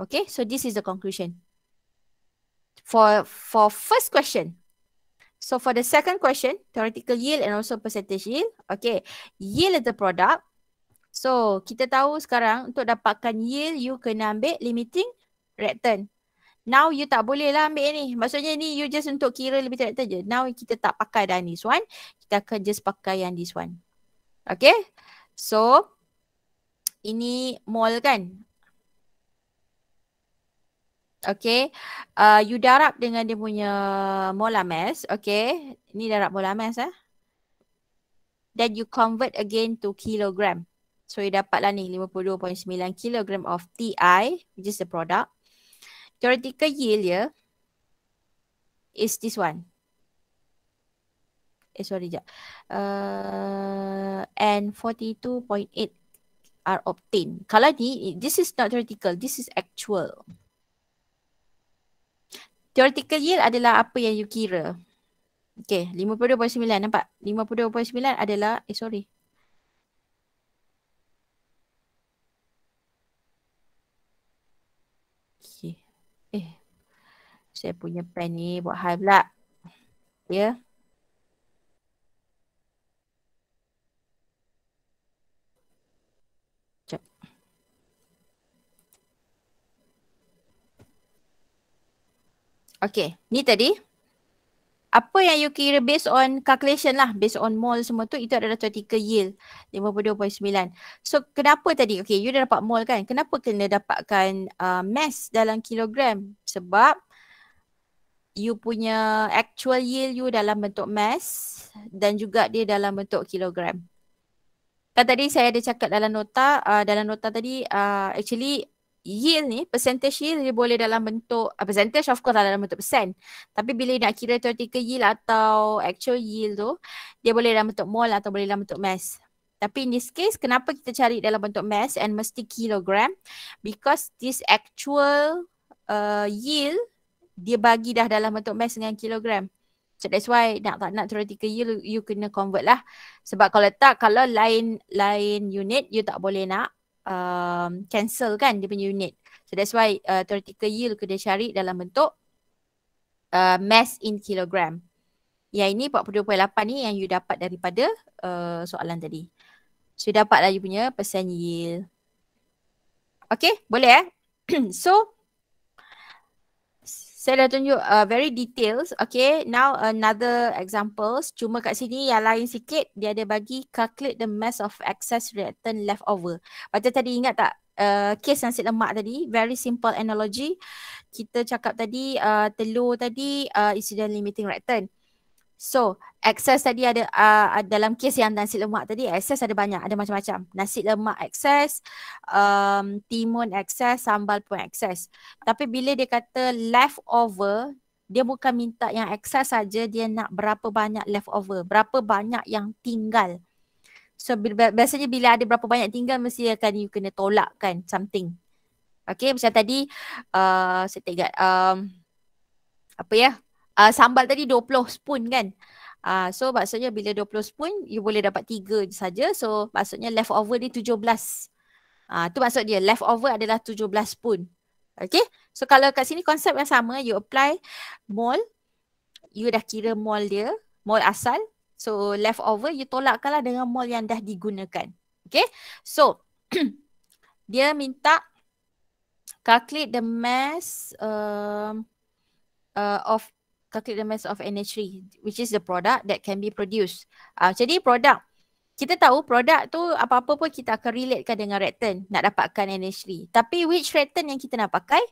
Okay, so this is the conclusion. For for first question. So for the second question, theoretical yield and also percentage yield. Okay, yield of the product. So kita tahu sekarang untuk dapatkan yield, you kena ambil limiting reactant. Now you tak boleh lah ambil ni. Maksudnya ni you just untuk kira limiting reactant je. Now kita tak pakai dah this one. Kita akan just pakai yang this one. Okay. So ini mall kan. Okay. Uh, you darab dengan dia punya mola mass. Okay. ni darab mola mass eh. Then you convert again to kilogram. So you dapatlah ni 52.9 kilogram of TI which is the product. Theoretical yield ya is this one. Eh sorry jap. Uh, and are obtained. Kalau ni, this is not theoretical, this is actual. Theoretical yield adalah apa yang you kira. Okay, 52.9 nampak? 52.9 adalah, eh sorry. Okay. Eh, saya punya pen ni buat high pula. Ya. Yeah. Okay, ni tadi. Apa yang you kira based on calculation lah, based on mole semua tu, itu adalah tertika yield 52.9. So kenapa tadi, okay you dah dapat mole kan, kenapa kena dapatkan uh, mass dalam kilogram? Sebab you punya actual yield you dalam bentuk mass dan juga dia dalam bentuk kilogram. Kan tadi saya ada cakap dalam nota, uh, dalam nota tadi uh, actually yield ni percentage yield dia boleh dalam bentuk uh, percentage of course lah dalam bentuk persen tapi bila nak kira theoretical yield atau actual yield tu dia boleh dalam bentuk mol atau boleh dalam bentuk mass tapi in this case kenapa kita cari dalam bentuk mass and mesti kilogram because this actual uh, yield dia bagi dah dalam bentuk mass dengan kilogram So that's why nak tak nak theoretical yield you kena convert lah. Sebab kalau tak kalau lain lain unit you tak boleh nak um, cancel kan dia punya unit. So that's why uh, theoretical yield kena cari dalam bentuk uh, mass in kilogram. Yang ini 42.8 ni yang you dapat daripada uh, soalan tadi. So you dapatlah you punya persen yield. Okay boleh eh. so saya dah tunjuk uh, very details. Okay, now another examples. Cuma kat sini yang lain sikit, dia ada bagi calculate the mass of excess reactant left over. Macam tadi ingat tak uh, kes nasi lemak tadi? Very simple analogy. Kita cakap tadi uh, telur tadi uh, is limiting reactant. So excess tadi ada uh, dalam kes yang nasi lemak tadi excess ada banyak ada macam-macam nasi lemak excess um, timun excess sambal pun excess tapi bila dia kata leftover dia bukan minta yang excess saja dia nak berapa banyak leftover berapa banyak yang tinggal so biasanya bila ada berapa banyak tinggal mesti akan you kena tolak kan something okay macam tadi uh, saya tengok um, apa ya uh, sambal tadi 20 spoon kan. Uh, so maksudnya bila 20 spoon you boleh dapat 3 saja. So maksudnya leftover ni 17. Ah uh, tu maksud dia leftover adalah 17 spoon. Okay. So kalau kat sini konsep yang sama you apply mole, you dah kira mole dia, mole asal. So leftover you tolakkanlah dengan mole yang dah digunakan. Okay. So dia minta calculate the mass uh, uh, of calculate the mass of NH3 which is the product that can be produced. Uh, jadi produk kita tahu produk tu apa-apa pun kita akan relatekan dengan reactant nak dapatkan NH3. Tapi which reactant yang kita nak pakai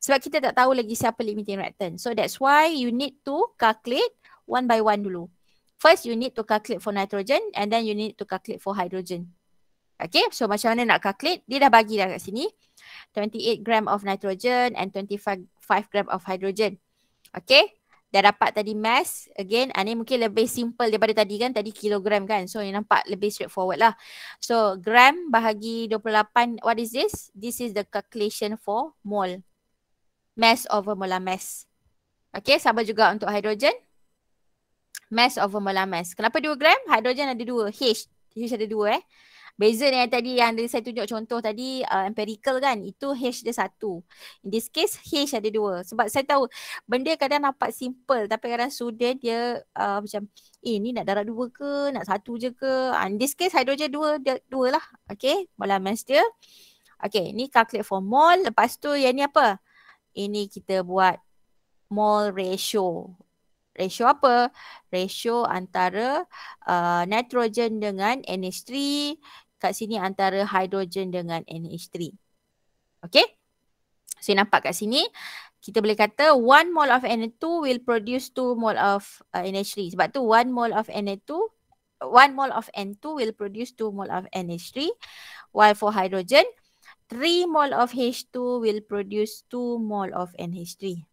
sebab kita tak tahu lagi siapa limiting reactant. So that's why you need to calculate one by one dulu. First you need to calculate for nitrogen and then you need to calculate for hydrogen. Okay so macam mana nak calculate? Dia dah bagi dah kat sini. 28 gram of nitrogen and 25 gram of hydrogen. Okay dah dapat tadi mass again uh, ni mungkin lebih simple daripada tadi kan tadi kilogram kan so yang nampak lebih straightforward lah so gram bahagi 28 what is this this is the calculation for mole mass over molar mass okay sama juga untuk hydrogen mass over molar mass kenapa 2 gram hydrogen ada 2 h h ada 2 eh Beza dengan tadi yang dari saya tunjuk contoh tadi uh, empirical kan itu H dia satu. In this case H ada dua. Sebab saya tahu benda kadang nampak simple tapi kadang student dia uh, macam eh ni nak darat dua ke nak satu je ke. Uh, in this case hydrogen dua, dia, dua lah. Okay. Malam mass dia. Okay. Ni calculate for mole. Lepas tu yang ni apa? Ini kita buat mole ratio. Ratio apa? Ratio antara uh, nitrogen dengan NH3 kat sini antara hidrogen dengan NH3. Okay. So nampak kat sini kita boleh kata one mole of NH2 will produce two mole of uh, NH3. Sebab tu 1 mole of NH2 one mole of N2 will produce two mole of NH3 while for hydrogen three mole of H2 will produce two mole of NH3.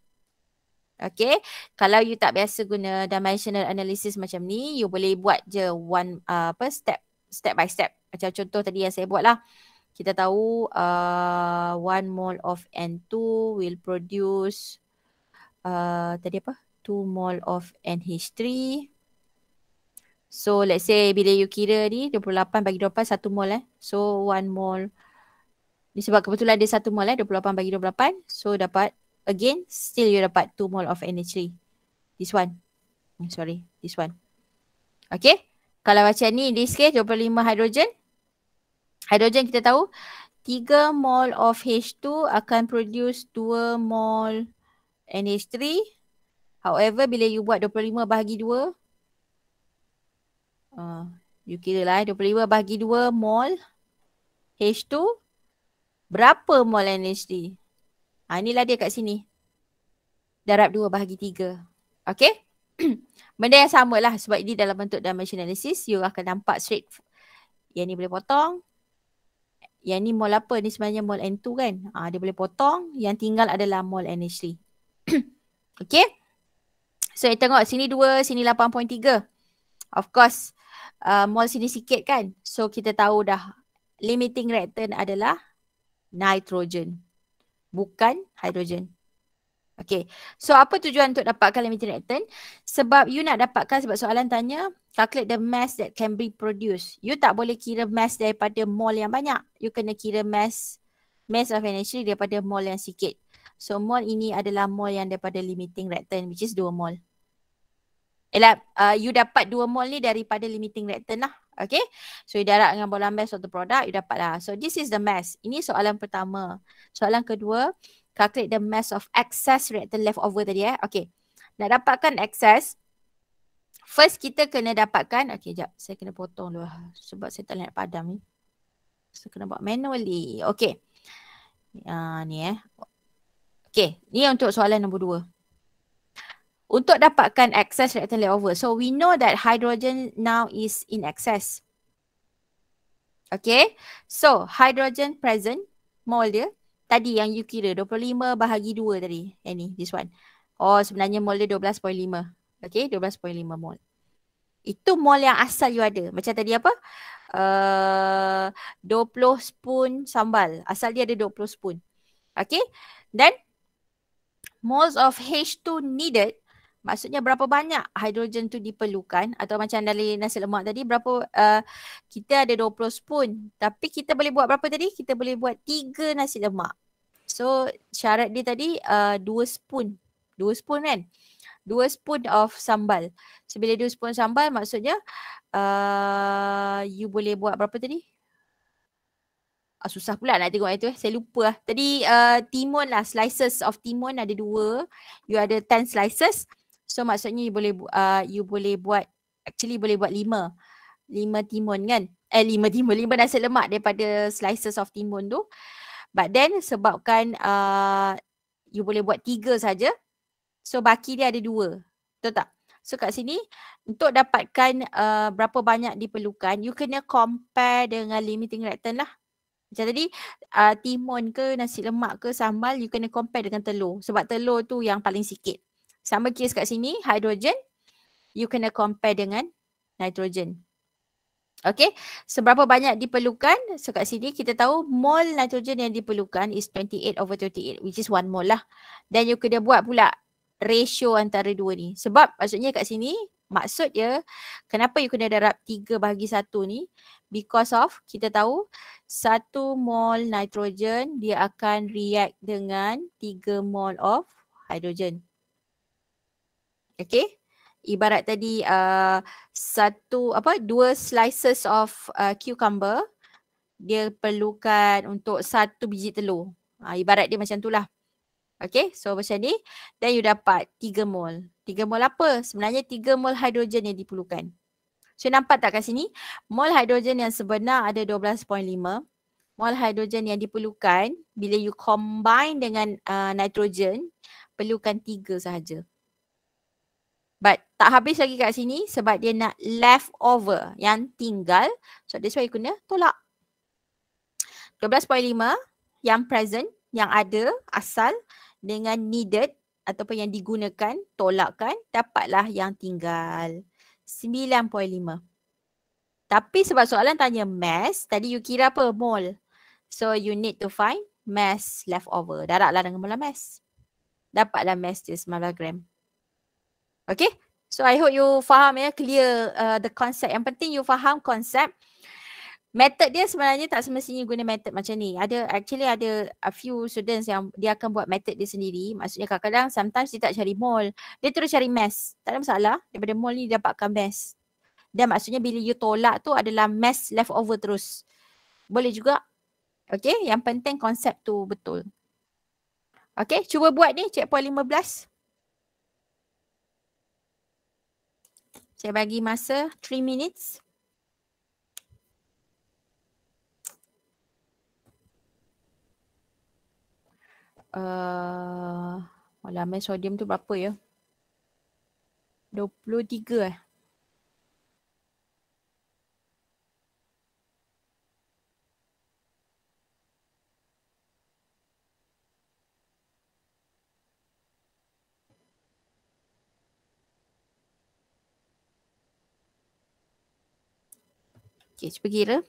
Okay, kalau you tak biasa guna dimensional analysis macam ni, you boleh buat je one uh, apa step step by step. Macam contoh tadi yang saya buat lah. Kita tahu uh, one mole of N2 will produce uh, tadi apa? Two mole of NH3. So let's say bila you kira ni 28 bagi 28 satu mole eh. So one mole disebab kebetulan dia satu mole eh 28 bagi 28. So dapat again still you dapat two mole of NH3. This one. Hmm, sorry, this one. Okay. Kalau macam ni this case 25 hidrogen. Hidrogen kita tahu 3 mol of H2 akan produce 2 mol NH3. However bila you buat 25 bahagi 2. Uh, you kira lah 25 bahagi 2 mol H2. Berapa mol NH3? Ha, ah, inilah dia kat sini. Darab 2 bahagi 3. Okay benda yang sama lah sebab ini dalam bentuk dimension analysis you akan nampak straight yang ni boleh potong yang ni mall apa ni sebenarnya mall N2 kan ha, dia boleh potong yang tinggal adalah mall N3 okay so kita tengok sini 2 sini 8.3 of course uh, mall sini sikit kan so kita tahu dah limiting reactant adalah nitrogen bukan hydrogen Okay. So apa tujuan untuk dapatkan limited reactant? Sebab you nak dapatkan sebab soalan tanya calculate the mass that can be produced. You tak boleh kira mass daripada mole yang banyak. You kena kira mass mass of energy daripada mole yang sikit. So mole ini adalah mole yang daripada limiting reactant which is 2 mole. Ialah uh, you dapat 2 mole ni daripada limiting reactant lah. Okay. So you darab dengan bola mass of the product you dapatlah. So this is the mass. Ini soalan pertama. Soalan kedua calculate the mass of excess reactant over tadi eh. Okay. Nak dapatkan excess, first kita kena dapatkan, okay jap saya kena potong dulu ah, sebab saya tak nak padam ni. So kena buat manually. Okay. Uh, ni eh. Okay. Ni untuk soalan nombor dua. Untuk dapatkan excess reactant over. So we know that hydrogen now is in excess. Okay. So hydrogen present mole dia tadi yang you kira 25 bahagi 2 tadi. Yang eh, ni, this one. Oh sebenarnya mol dia 12.5. Okay, 12.5 mol. Itu mol yang asal you ada. Macam tadi apa? Eh, uh, 20 spoon sambal. Asal dia ada 20 spoon. Okay. Then, moles of H2 needed maksudnya berapa banyak hidrogen tu diperlukan atau macam dari nasi lemak tadi berapa uh, kita ada 20 spoon tapi kita boleh buat berapa tadi kita boleh buat tiga nasi lemak so syarat dia tadi uh, eh, 2 spoon dua spoon kan Dua spoon of sambal so bila 2 spoon sambal maksudnya uh, you boleh buat berapa tadi Ah, susah pula nak tengok itu eh. Saya lupa lah. Tadi uh, timun lah. Slices of timun ada dua. You ada ten slices. So maksudnya you boleh uh, you boleh buat actually boleh buat lima. Lima timun kan? Eh lima timun, lima nasi lemak daripada slices of timun tu. But then sebabkan uh, you boleh buat tiga saja. So baki dia ada dua. Betul tak? So kat sini untuk dapatkan uh, berapa banyak diperlukan, you kena compare dengan limiting reactant lah. Macam tadi uh, timun ke nasi lemak ke sambal you kena compare dengan telur sebab telur tu yang paling sikit sama case kat sini hidrogen, you kena compare dengan nitrogen. Okay, seberapa banyak diperlukan? So kat sini kita tahu mol nitrogen yang diperlukan is 28 over 28 which is one mol lah. Dan you kena buat pula ratio antara dua ni. Sebab maksudnya kat sini maksud dia kenapa you kena darab 3 bahagi 1 ni because of kita tahu 1 mol nitrogen dia akan react dengan 3 mol of hidrogen. Okay. Ibarat tadi uh, satu apa dua slices of uh, cucumber dia perlukan untuk satu biji telur. Ha, ibarat dia macam tu lah. Okay so macam ni then you dapat 3 mol. 3 mol apa? Sebenarnya 3 mol hidrogen yang diperlukan. So nampak tak kat sini? Mol hidrogen yang sebenar ada 12.5. Mol hidrogen yang diperlukan bila you combine dengan uh, nitrogen perlukan 3 sahaja. But tak habis lagi kat sini sebab dia nak left over yang tinggal. So that's why you kena tolak. 12.5 yang present, yang ada, asal dengan needed ataupun yang digunakan, tolakkan, dapatlah yang tinggal. 9.5. Tapi sebab soalan tanya mass, tadi you kira apa? mol. So you need to find mass leftover. Daraklah dengan mula mass. Dapatlah mass dia 19 gram. Okay. So I hope you faham ya. Clear uh, the concept. Yang penting you faham konsep. Method dia sebenarnya tak semestinya guna method macam ni. Ada actually ada a few students yang dia akan buat method dia sendiri. Maksudnya kadang-kadang sometimes dia tak cari mall. Dia terus cari mass. Tak ada masalah. Daripada mall ni dapatkan mass. Dan maksudnya bila you tolak tu adalah mass left over terus. Boleh juga. Okay. Yang penting konsep tu betul. Okay. Cuba buat ni. Checkpoint 15. Saya bagi masa 3 minutes. Uh, eh, Alamin sodium tu berapa ya? 23 eh. Okey, cuba kira.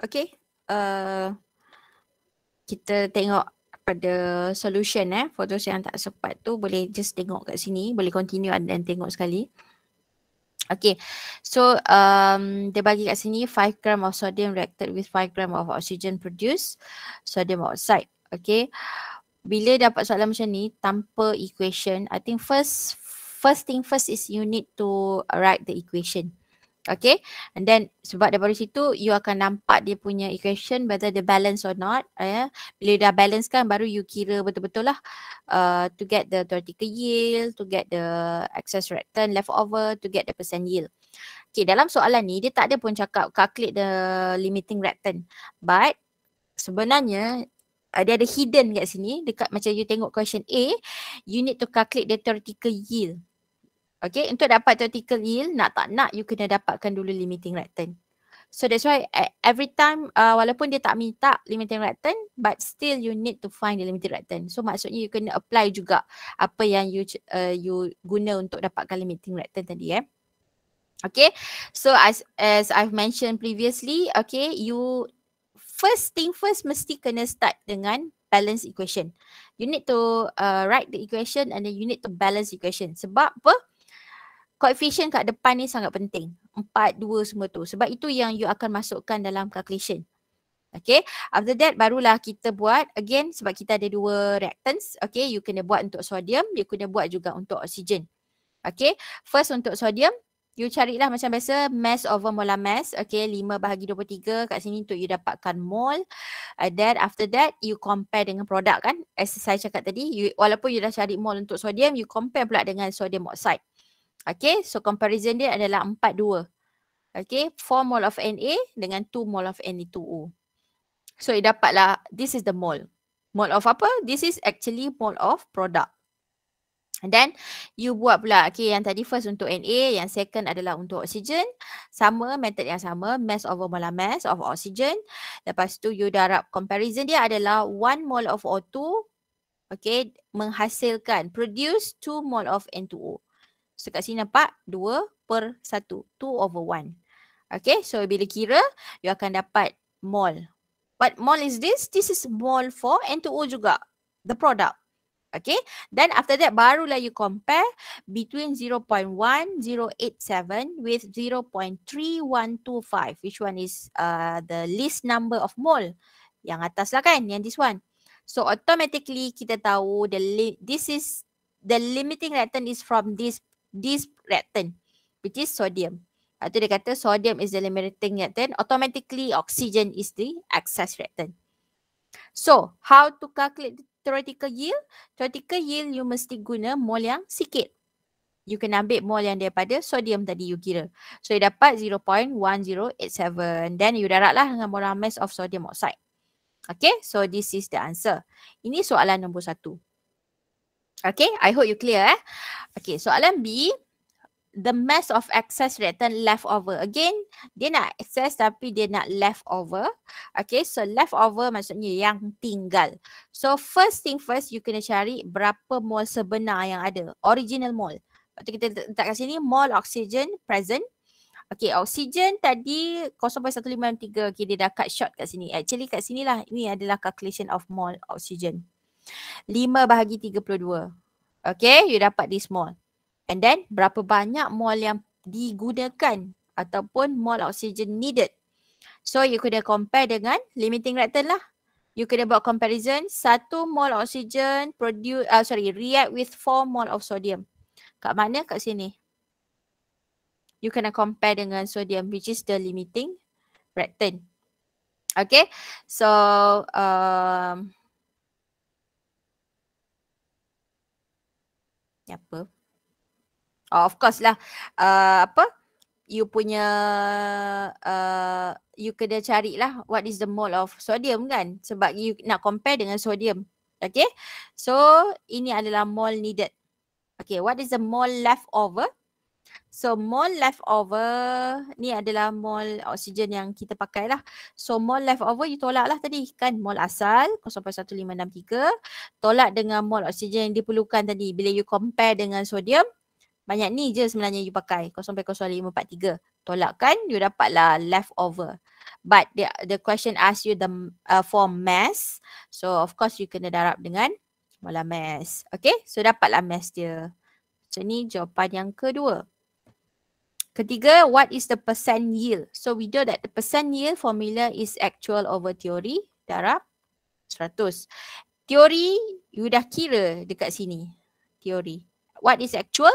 Okay. Uh, kita tengok pada solution eh. Fotos yang tak sempat tu boleh just tengok kat sini. Boleh continue dan tengok sekali. Okay. So um, dia bagi kat sini 5 gram of sodium reacted with 5 gram of oxygen produce sodium oxide. Okay. Bila dapat soalan macam ni tanpa equation, I think first first thing first is you need to write the equation. Okay and then sebab daripada situ you akan nampak dia punya equation whether the balance or not eh. Bila dah balance kan baru you kira betul-betul lah uh, to get the theoretical yield, to get the excess return, left over, to get the percent yield. Okay dalam soalan ni dia tak ada pun cakap calculate the limiting return, but sebenarnya uh, dia ada hidden kat sini dekat macam you tengok question A you need to calculate the theoretical yield Okay, untuk dapat theoretical yield, nak tak nak you kena dapatkan dulu limiting return. So that's why e-, every time uh, walaupun dia tak minta limiting return but still you need to find the limiting return. So maksudnya you kena apply juga apa yang you uh, you guna untuk dapatkan limiting return tadi eh. Okay, so as as I've mentioned previously, okay, you first thing first mesti kena start dengan balance equation. You need to uh, write the equation and then you need to balance equation. Sebab apa? coefficient kat depan ni sangat penting. Empat dua semua tu. Sebab itu yang you akan masukkan dalam calculation. Okay. After that barulah kita buat again sebab kita ada dua reactants. Okay. You kena buat untuk sodium. You kena buat juga untuk oksigen. Okay. First untuk sodium. You carilah macam biasa mass over molar mass. Okay. Lima bahagi dua tiga kat sini untuk you dapatkan mole. And then after that you compare dengan produk kan. As saya cakap tadi. You, walaupun you dah cari mole untuk sodium. You compare pula dengan sodium oxide. Okay, so comparison dia adalah 4-2. Okay, 4 mole of Na dengan 2 mole of Ne2O. So, it dapatlah, this is the mole. Mole of apa? This is actually mole of product. And then, you buat pula. Okay, yang tadi first untuk Na, yang second adalah untuk oksigen. Sama, method yang sama. Mass over molar mass of oxygen. Lepas tu, you darab comparison dia adalah 1 mole of O2. Okay, menghasilkan, produce 2 mole of N2O. So kat sini nampak 2 per 1. 2 over 1. Okay, so bila kira, you akan dapat mol. What mol is this? This is mol for N2O juga. The product. Okay, then after that barulah you compare between 0.1087 with 0.3125. Which one is uh, the least number of mol? Yang atas lah kan, yang this one. So automatically kita tahu the this is the limiting reactant is from this this reactant which is sodium. Lepas tu dia kata sodium is the limiting reactant. Automatically oxygen is the excess reactant. So how to calculate the theoretical yield? Theoretical yield you mesti guna mole yang sikit. You can ambil mole yang daripada sodium tadi you kira. So you dapat 0.1087. Then you daratlah dengan molar mass of sodium oxide. Okay, so this is the answer. Ini soalan nombor satu. Okay, I hope you clear eh. Okay, soalan B, the mass of excess reactant over. Again, dia nak excess tapi dia nak left over. Okay, so left over maksudnya yang tinggal. So first thing first, you kena cari berapa mol sebenar yang ada. Original mol. Lepas kita letak kat sini, mol oxygen present. Okay, oxygen tadi 0.153. Okay, dia dah cut short kat sini. Actually kat sini lah ini adalah calculation of mol oxygen. 5 bahagi 32. Okay, you dapat this mole. And then berapa banyak mole yang digunakan ataupun mole oxygen needed. So you kena compare dengan limiting reactant lah. You kena buat comparison satu mole oxygen produce, uh, ah, sorry, react with 4 mole of sodium. Kat mana? Kat sini. You kena compare dengan sodium which is the limiting reactant. Okay, so um, uh, apa oh, of course lah uh, apa you punya uh, you kena carilah what is the mole of sodium kan sebab you nak compare dengan sodium okay so ini adalah mole needed okay what is the mole left over So mole leftover ni adalah mole oksigen yang kita pakai lah. So mole leftover you tolak lah tadi kan mole asal 0.1563 tolak dengan mole oksigen yang diperlukan tadi bila you compare dengan sodium banyak ni je sebenarnya you pakai 0.0543 tolak kan you dapatlah leftover. But the the question ask you the uh, for mass. So of course you kena darab dengan molar mass. Okay so dapatlah mass dia. So ni jawapan yang kedua. Ketiga, what is the percent yield? So we know that the percent yield formula is actual over theory darab 100. Teori, you dah kira dekat sini. Teori. What is actual?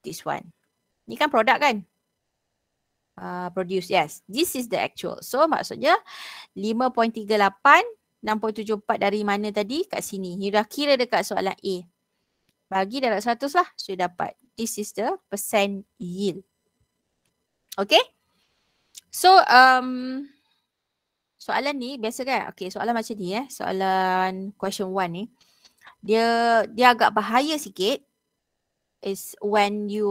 This one. Ni kan produk kan? Uh, produce, yes. This is the actual. So maksudnya 5.38, 6.74 dari mana tadi? Kat sini. You dah kira dekat soalan A. Bagi darab 100 lah. So you dapat. This is the percent yield. Okay. So um, soalan ni biasa kan? Okay soalan macam ni eh. Soalan question one ni. Dia dia agak bahaya sikit. Is when you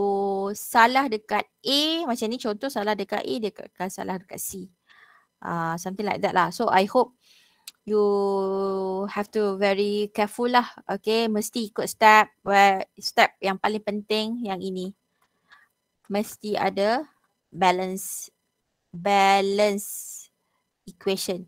salah dekat A. Macam ni contoh salah dekat A. Dia akan salah dekat C. Uh, something like that lah. So I hope you have to very careful lah. Okay. Mesti ikut step. step yang paling penting yang ini. Mesti ada balance balance equation.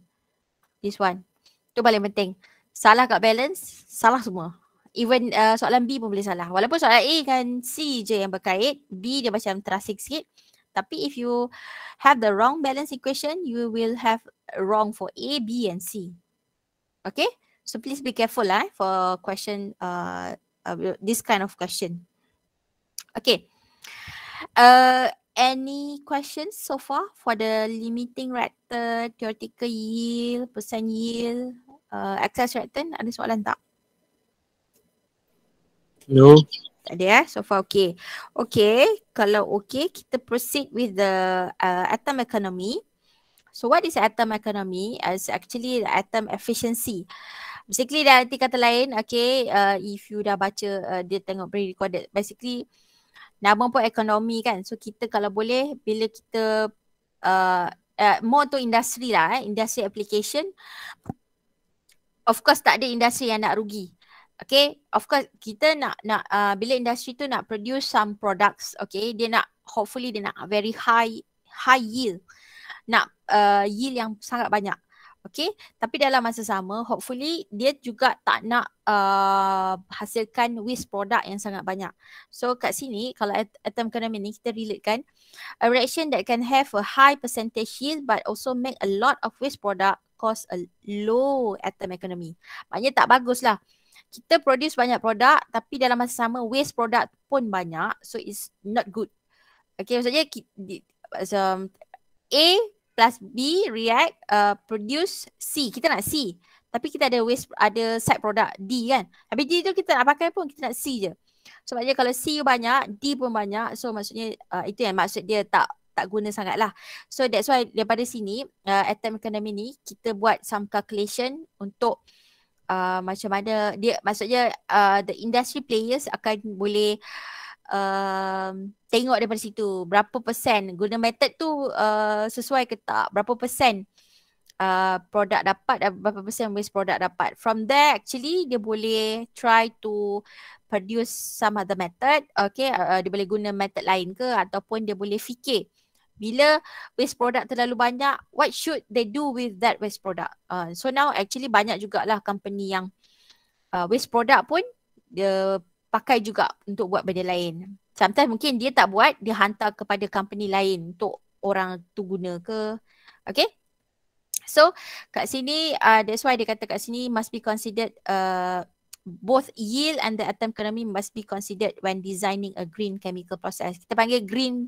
This one. Tu paling penting. Salah kat balance, salah semua. Even uh, soalan B pun boleh salah. Walaupun soalan A kan C je yang berkait, B dia macam terasik sikit. Tapi if you have the wrong balance equation, you will have wrong for A, B and C. Okay? So please be careful lah eh, for question uh, uh, this kind of question. Okay. Uh, any questions so far for the limiting rector, theoretical yield, percent yield, uh, excess return? Ada soalan tak? No. Tak ada eh? So far okay. Okay, kalau okay kita proceed with the uh, atom economy. So what is atom economy? It's actually the atom efficiency. Basically, nanti kata lain, okay, uh, if you dah baca, uh, dia tengok pre-recorded. Basically, nama pun ekonomi kan so kita kalau boleh bila kita uh, uh, more to industri lah eh industri application of course tak ada industri yang nak rugi okay of course kita nak nak uh, bila industri tu nak produce some products okay dia nak hopefully dia nak very high high yield nak uh, yield yang sangat banyak Okay, tapi dalam masa sama hopefully dia juga tak nak uh, hasilkan waste produk yang sangat banyak. So kat sini kalau atom economy ni kita relate kan a reaction that can have a high percentage yield but also make a lot of waste product cause a low atom economy. Maknanya tak bagus lah. Kita produce banyak produk tapi dalam masa sama waste product pun banyak so it's not good. Okay, maksudnya so, A plus B react uh, produce C. Kita nak C. Tapi kita ada waste ada side product D kan. Tapi D tu kita nak pakai pun kita nak C je. Sebabnya kalau C banyak, D pun banyak. So maksudnya uh, itu yang maksud dia tak tak guna sangat lah. So that's why daripada sini, uh, atom economy ni, kita buat some calculation untuk uh, macam mana dia, maksudnya uh, the industry players akan boleh um, tengok daripada situ berapa persen guna method tu uh, sesuai ke tak berapa persen uh, produk dapat dan berapa persen waste produk dapat from there actually dia boleh try to produce some other method okay uh, uh dia boleh guna method lain ke ataupun dia boleh fikir bila waste product terlalu banyak what should they do with that waste product uh, so now actually banyak jugalah company yang uh, waste product pun dia pakai juga untuk buat benda lain. Sometimes mungkin dia tak buat, dia hantar kepada company lain untuk orang tu guna ke. Okay. So kat sini, uh, that's why dia kata kat sini must be considered uh, both yield and the atom economy must be considered when designing a green chemical process. Kita panggil green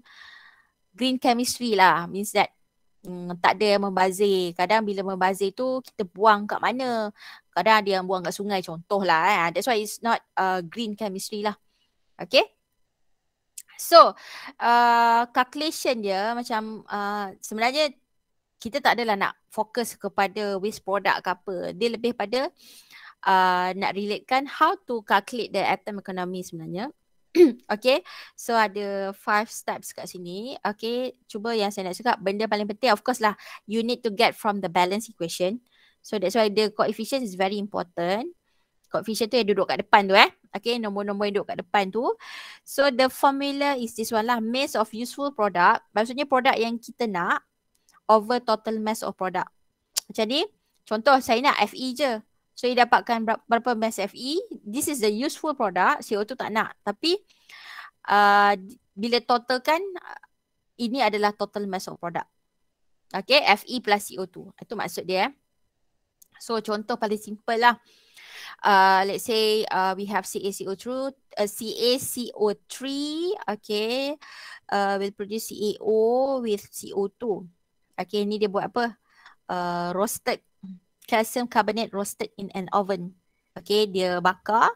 green chemistry lah. Means that Hmm, tak ada membazir. Kadang bila membazir tu kita buang kat mana kadang ada yang buang kat sungai contohlah eh ah, that's why it's not uh, green chemistry lah okay so uh, calculation dia macam uh, sebenarnya kita tak adalah nak fokus kepada waste product ke apa dia lebih pada uh, nak relatekan how to calculate the atom economy sebenarnya okay so ada five steps kat sini okay cuba yang saya nak cakap benda paling penting of course lah you need to get from the balance equation uh, So that's why the coefficient is very important. Coefficient tu yang duduk kat depan tu eh. Okay, nombor-nombor yang duduk kat depan tu. So the formula is this one lah. Mass of useful product. Maksudnya produk yang kita nak over total mass of product. Macam ni, contoh saya nak FE je. So you dapatkan berapa mass FE. This is the useful product. CO2 tak nak. Tapi uh, bila totalkan, ini adalah total mass of product. Okay, FE plus CO2. Itu maksud dia eh. So contoh paling simple lah. Uh, let's say uh, we have CaCO2, uh, CaCO3, okay, uh, will produce CaO with CO2. Okay, ni dia buat apa? Uh, roasted, calcium carbonate roasted in an oven. Okay, dia bakar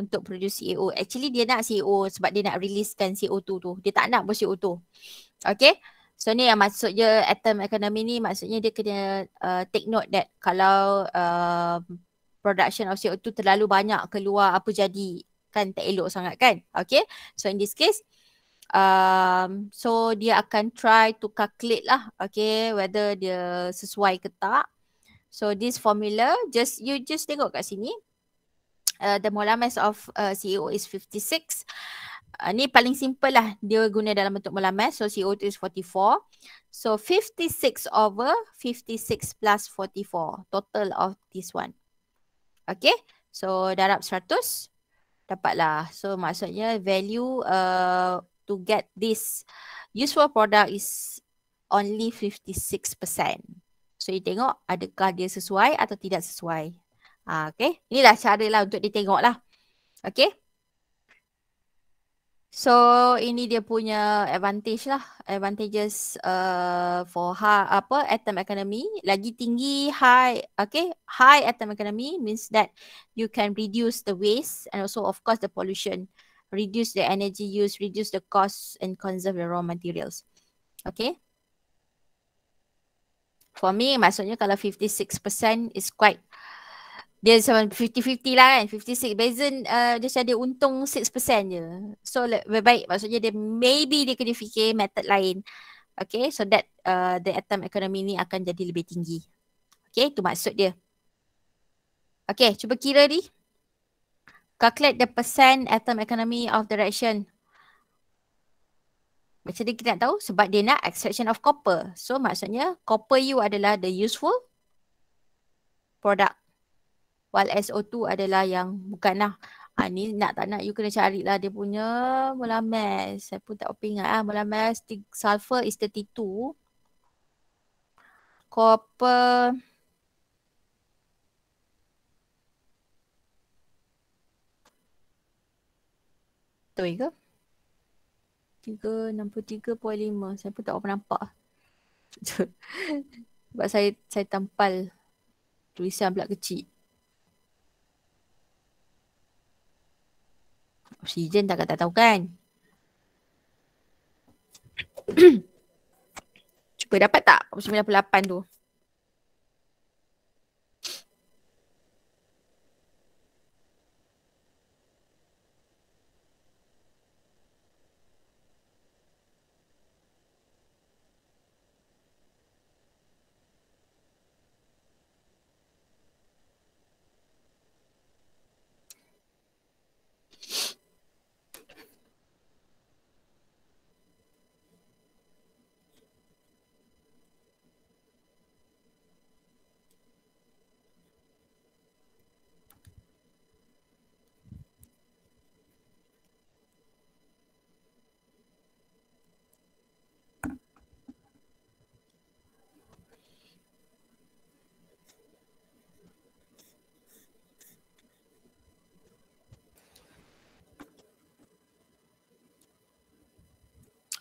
untuk produce CO. Actually dia nak CO sebab dia nak releasekan CO2 tu. Dia tak nak buat CO2. Okay, So ni yang maksudnya atom economy ni maksudnya dia kena uh, take note that kalau uh, production of CO2 terlalu banyak keluar apa jadi kan tak elok sangat kan. Okay so in this case um, so dia akan try to calculate lah okay whether dia sesuai ke tak. So this formula just you just tengok kat sini. Uh, the molar mass of uh, CO e is 56 uh, ni paling simple lah dia guna dalam bentuk mulamat so CO2 is 44 so 56 over 56 plus 44 total of this one okay so darab 100 dapatlah so maksudnya value uh, to get this useful product is only 56% so you tengok adakah dia sesuai atau tidak sesuai uh, okay inilah cara lah untuk dia lah okay So ini dia punya advantage lah advantages uh, for high ha, apa atom economy lagi tinggi high okay high atom economy means that you can reduce the waste and also of course the pollution reduce the energy use reduce the cost and conserve the raw materials okay for me maksudnya kalau 56% is quite dia sama 50-50 lah kan 56 beza uh, dia macam dia untung 6% je so like, baik maksudnya dia maybe dia kena fikir method lain okay so that uh, the atom economy ni akan jadi lebih tinggi okay tu maksud dia okay cuba kira ni calculate the percent atom economy of the reaction. macam dia kita nak tahu sebab dia nak extraction of copper so maksudnya copper you adalah the useful product while SO2 adalah yang bukanlah ah ni nak tak nak you kena lah dia punya molar mass saya pun tak apa ingat ah molar mass t- sulfur is 32 copper Betul ke? 363.5. Saya pun tak pernah nampak. Sebab saya saya tampal tulisan pula kecil. Oksigen tak tak tahu kan? Cuba dapat tak 498 tu?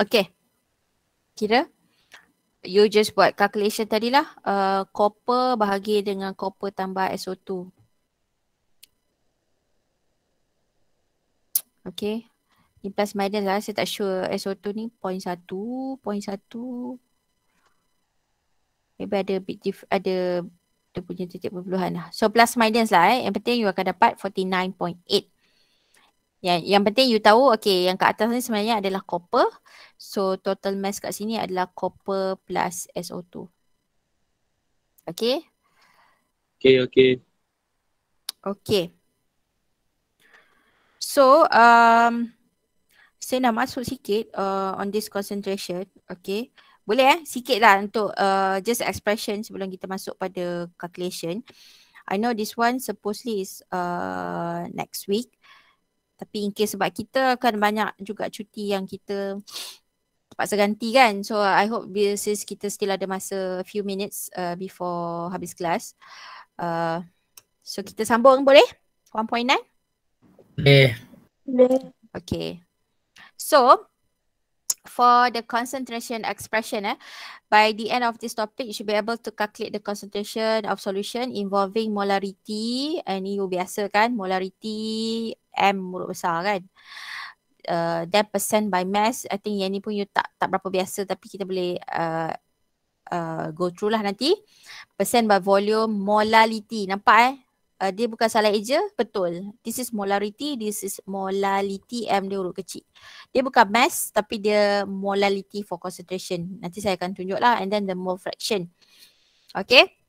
Okay. Kira. You just buat calculation tadilah. Uh, copper bahagi dengan copper tambah SO2. Okay. Ni plus minus lah. Saya tak sure SO2 ni 0.1. 0.1. Maybe ada bit diff, ada dia punya titik perpuluhan lah. So plus minus lah eh. Yang penting you akan dapat 49.8. Yang, yang penting you tahu okay yang kat atas ni sebenarnya adalah copper. So total mass kat sini adalah copper plus SO2. Okay. Okay, okay. Okay. So um, saya nak masuk sikit uh, on this concentration. Okay. Boleh eh? Sikit lah untuk uh, just expression sebelum kita masuk pada calculation. I know this one supposedly is uh, next week. Uh, tapi in case sebab kita akan banyak juga cuti yang kita terpaksa ganti kan so uh, i hope since kita still ada masa few minutes uh, before habis kelas uh, so kita sambung boleh 1.9 boleh okay so for the concentration expression eh by the end of this topic you should be able to calculate the concentration of solution involving molarity and ni biasa kan molarity M mulut besar kan uh, percent by mass I think yang ni pun you tak tak berapa biasa Tapi kita boleh uh, uh, go through lah nanti Percent by volume molality Nampak eh uh, Dia bukan salah eja Betul This is molarity This is molality M dia urut kecil Dia bukan mass Tapi dia molality for concentration Nanti saya akan tunjuk lah And then the mole fraction Okay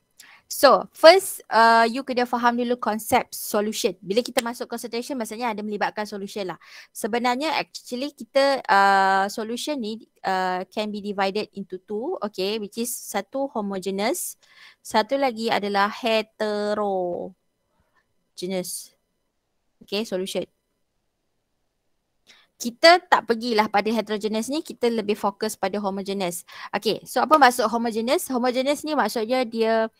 So first uh, you kena faham dulu konsep solution. Bila kita masuk consultation maksudnya ada melibatkan solution lah. Sebenarnya actually kita uh, solution ni uh, can be divided into two. Okay which is satu homogenous, Satu lagi adalah heterogenous, Okay solution. Kita tak pergilah pada heterogenous ni, kita lebih fokus pada homogenous. Okay, so apa maksud homogenous? Homogenous ni maksudnya dia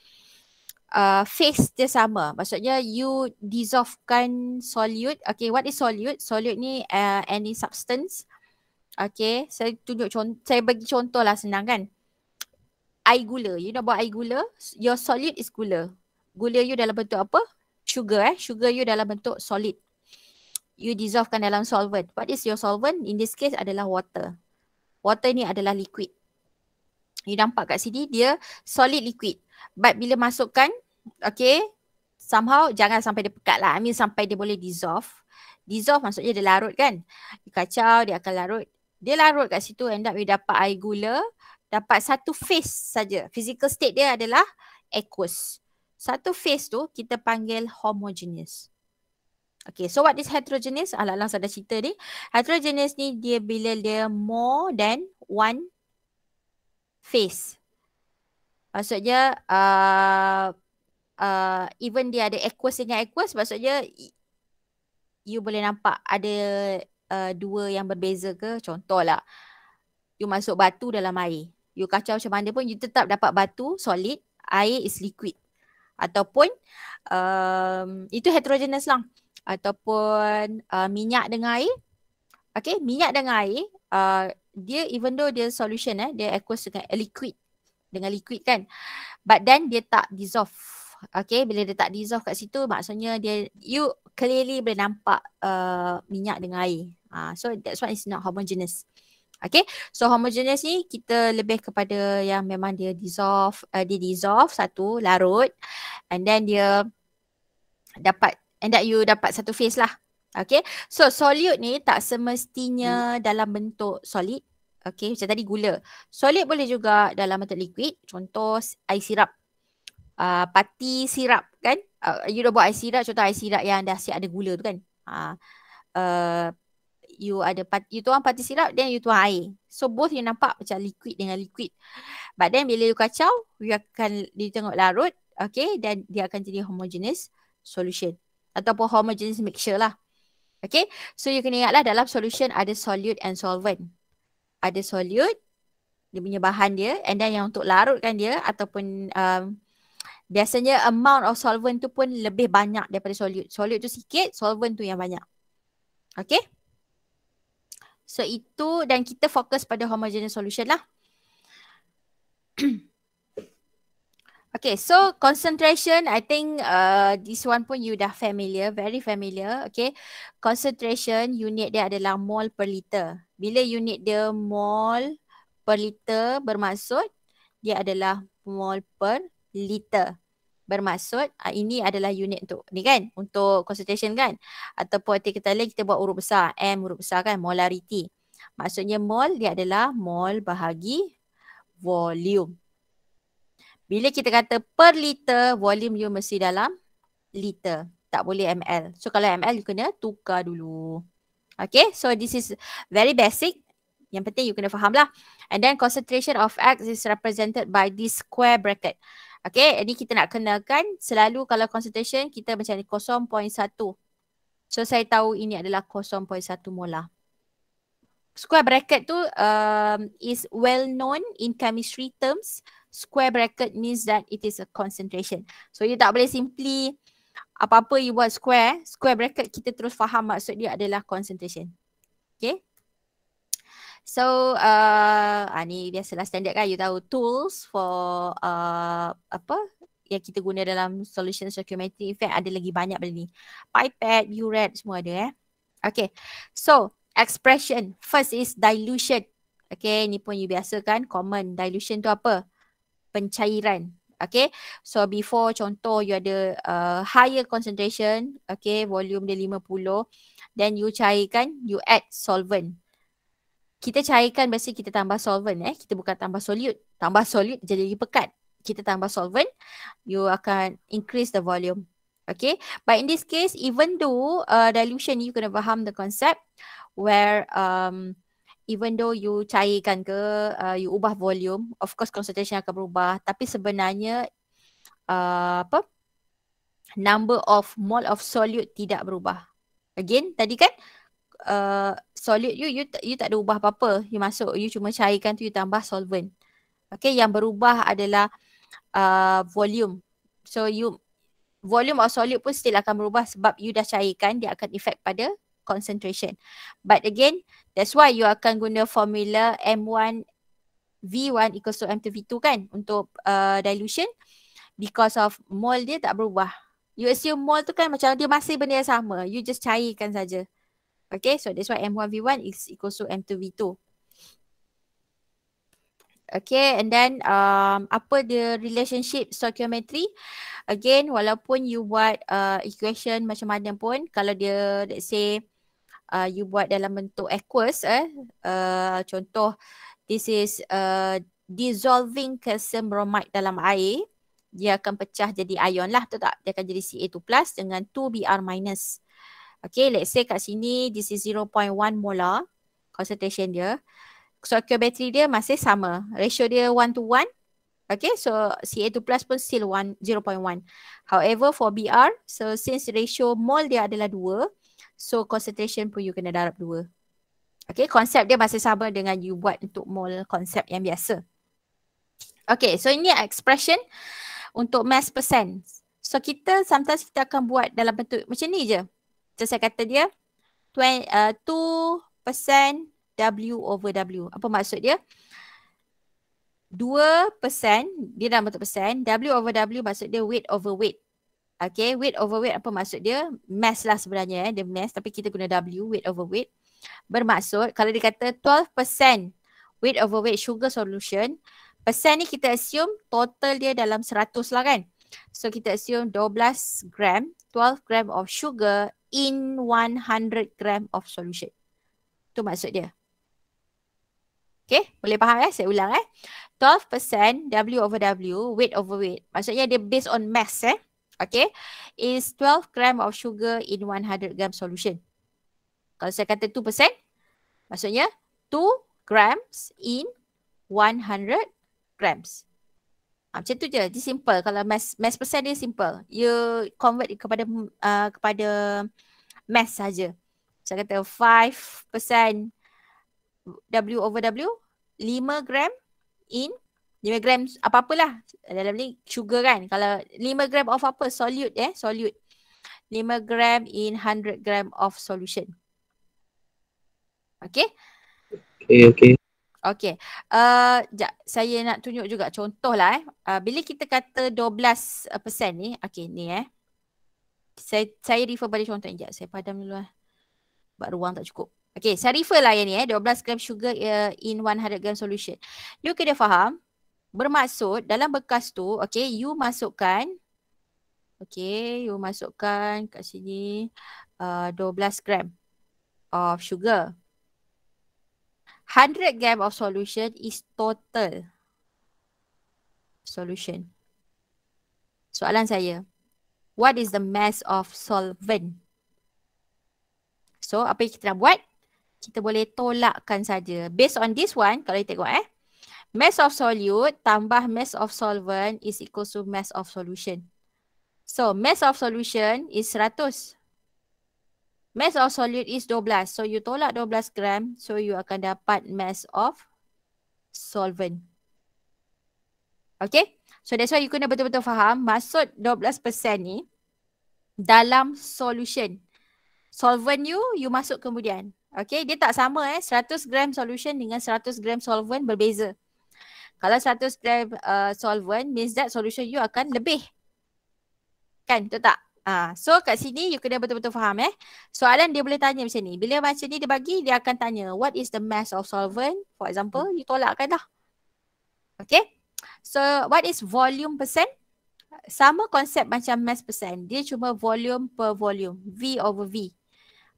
uh, phase dia sama. Maksudnya you dissolvekan solute. Okay, what is solute? Solute ni uh, any substance. Okay, saya tunjuk contoh, saya bagi contoh lah senang kan. Air gula, you know about air gula? Your solute is gula. Gula you dalam bentuk apa? Sugar eh, sugar you dalam bentuk solid. You dissolvekan dalam solvent. What is your solvent? In this case adalah water. Water ni adalah liquid. You nampak kat sini dia solid liquid. But bila masukkan Okay Somehow jangan sampai dia pekat lah I mean sampai dia boleh dissolve Dissolve maksudnya dia larut kan Dia kacau dia akan larut Dia larut kat situ end up dia dapat air gula Dapat satu phase saja. Physical state dia adalah aqueous Satu phase tu kita panggil homogeneous Okay so what is heterogeneous? Alang-alang saya dah cerita ni Heterogeneous ni dia bila dia more than one phase Maksudnya uh, uh, even dia ada aquas dengan aquas maksudnya you boleh nampak ada uh, dua yang berbeza ke contohlah you masuk batu dalam air you kacau macam mana pun you tetap dapat batu solid air is liquid ataupun um, itu heterogeneous lah ataupun uh, minyak dengan air okay minyak dengan air uh, dia even though dia solution eh dia aqueous dengan liquid dengan liquid kan but then dia tak dissolve Okay bila dia tak dissolve kat situ maksudnya dia you clearly boleh nampak uh, minyak dengan air. Uh, so that's why it's not homogenous. Okay so homogenous ni kita lebih kepada yang memang dia dissolve, uh, dia dissolve satu larut and then dia dapat and that you dapat satu phase lah. Okay so solute ni tak semestinya hmm. dalam bentuk solid. Okay macam tadi gula. Solid boleh juga dalam bentuk liquid. Contoh air sirap uh, pati sirap kan uh, you dah buat air sirap contoh air sirap yang dah siap ada gula tu kan uh, uh, you ada pati, you tuang pati sirap then you tuang air so both you nampak macam liquid dengan liquid but then bila you kacau you akan dia tengok larut okay dan dia akan jadi homogeneous solution ataupun homogeneous mixture lah okay so you kena ingatlah dalam solution ada solute and solvent ada solute dia punya bahan dia and then yang untuk larutkan dia ataupun um, biasanya amount of solvent tu pun lebih banyak daripada solute. Solute tu sikit, solvent tu yang banyak. Okay? So itu dan kita fokus pada homogeneous solution lah. okay, so concentration I think uh, this one pun you dah familiar, very familiar. Okay, concentration unit dia adalah mole per liter. Bila unit dia mole per liter bermaksud dia adalah mole per liter. Bermaksud uh, ini adalah unit untuk ni kan untuk concentration kan ataupun arti kata lain kita buat huruf besar M huruf besar kan molarity. Maksudnya mol dia adalah mol bahagi volume. Bila kita kata per liter volume you mesti dalam liter. Tak boleh ml. So kalau ml you kena tukar dulu. Okay so this is very basic. Yang penting you kena faham lah. And then concentration of X is represented by this square bracket. Okay, ini kita nak kenalkan selalu kalau concentration kita macam ni 0.1. So saya tahu ini adalah 0.1 mola. Square bracket tu um, is well known in chemistry terms. Square bracket means that it is a concentration. So you tak boleh simply apa-apa you buat square, square bracket kita terus faham maksud dia adalah concentration. Okay. So uh, ah, ni biasalah standard kan you tahu tools for uh, apa yang kita guna dalam solution circumventing effect ada lagi banyak benda ni. Pipet, buret semua ada eh. Okay so expression first is dilution. Okay ni pun you biasa kan common dilution tu apa? Pencairan. Okay so before contoh you ada uh, higher concentration okay volume dia 50 then you cairkan you add solvent kita cairkan biasa kita tambah solvent eh kita bukan tambah solute tambah solute jadi lebih pekat kita tambah solvent you akan increase the volume okay but in this case even though uh, dilution you kena faham the concept where um even though you cairkan ke uh, you ubah volume of course concentration akan berubah tapi sebenarnya uh, apa number of mole of solute tidak berubah again tadi kan Uh, solid you, you you tak ada ubah apa-apa. You masuk, you cuma cairkan tu you tambah solvent. Okay, yang berubah adalah uh, volume. So you volume of solid pun still akan berubah sebab you dah cairkan dia akan effect pada concentration. But again, that's why you akan guna formula M1 V1 equals to M2V2 kan untuk uh, dilution because of mole dia tak berubah. You assume mole tu kan macam dia masih benda yang sama. You just cairkan saja. Okay, so that's why M1V1 is equal to M2V2. Okay, and then um, apa the relationship stoichiometry? Again, walaupun you buat uh, equation macam mana pun, kalau dia let's say uh, you buat dalam bentuk aqueous, eh, uh, contoh this is uh, dissolving calcium bromide dalam air, dia akan pecah jadi ion lah, tu tak? Dia akan jadi Ca2 plus dengan 2Br minus. Uh, Okay, let's say kat sini this is 0.1 molar concentration dia. So, aqua battery dia masih sama. Ratio dia 1 to 1. Okay, so Ca2 plus pun still 1, 0.1. However, for Br, so since ratio mol dia adalah 2, so concentration pun you kena darab 2. Okay, konsep dia masih sama dengan you buat untuk mol konsep yang biasa. Okay, so ini expression untuk mass percent. So kita sometimes kita akan buat dalam bentuk macam ni je macam saya kata dia 2 uh, W over W. Apa maksud dia? 2 persen, dia dalam bentuk persen, W over W maksud dia weight over weight. Okay, weight over weight apa maksud dia? Mass lah sebenarnya eh, dia mass tapi kita guna W, weight over weight. Bermaksud kalau dia kata 12 weight over weight sugar solution, persen ni kita assume total dia dalam 100 lah kan. So kita assume 12 gram, 12 gram of sugar in 100 gram of solution. Tu maksud dia. Okay, boleh faham ya? Saya ulang eh. 12% W over W, weight over weight. Maksudnya dia based on mass eh. Okay, is 12 gram of sugar in 100 gram solution. Kalau saya kata 2%, maksudnya 2 grams in 100 grams. Ha, macam tu je. Dia simple. Kalau mass mass percent dia simple. You convert kepada uh, kepada mass saja. Saya kata 5% W over W 5 gram in 5 gram apa-apalah dalam ni sugar kan. Kalau 5 gram of apa? Solute eh. Solute. 5 gram in 100 gram of solution. Okay. Okay, okay. Okay. Uh, sekejap. Saya nak tunjuk juga contoh lah eh. Uh, bila kita kata 12% ni. Okay ni eh. Saya, saya refer pada contoh ni. Sekejap. Saya padam dulu lah. Eh. Sebab ruang tak cukup. Okay. Saya refer lah yang ni eh. 12 gram sugar uh, in 100 gram solution. You kena faham. Bermaksud dalam bekas tu. Okay. You masukkan. Okay. You masukkan kat sini. Uh, 12 gram of sugar. 100 gram of solution is total solution. Soalan saya, what is the mass of solvent? So, apa yang kita nak buat? Kita boleh tolakkan saja. Based on this one, kalau kita tengok eh. Mass of solute tambah mass of solvent is equal to mass of solution. So, mass of solution is 100. Mass of solute is 12. So you tolak 12 gram. So you akan dapat mass of solvent. Okay. So that's why you kena betul-betul faham. Maksud 12% ni dalam solution. Solvent you, you masuk kemudian. Okay. Dia tak sama eh. 100 gram solution dengan 100 gram solvent berbeza. Kalau 100 gram uh, solvent means that solution you akan lebih. Kan? Betul tak? Ah, so kat sini you kena betul-betul faham eh. Soalan dia boleh tanya macam ni. Bila macam ni dia bagi, dia akan tanya what is the mass of solvent? For example, hmm. you tolakkan dah. Okay. So what is volume percent? Sama konsep macam mass percent. Dia cuma volume per volume. V over V.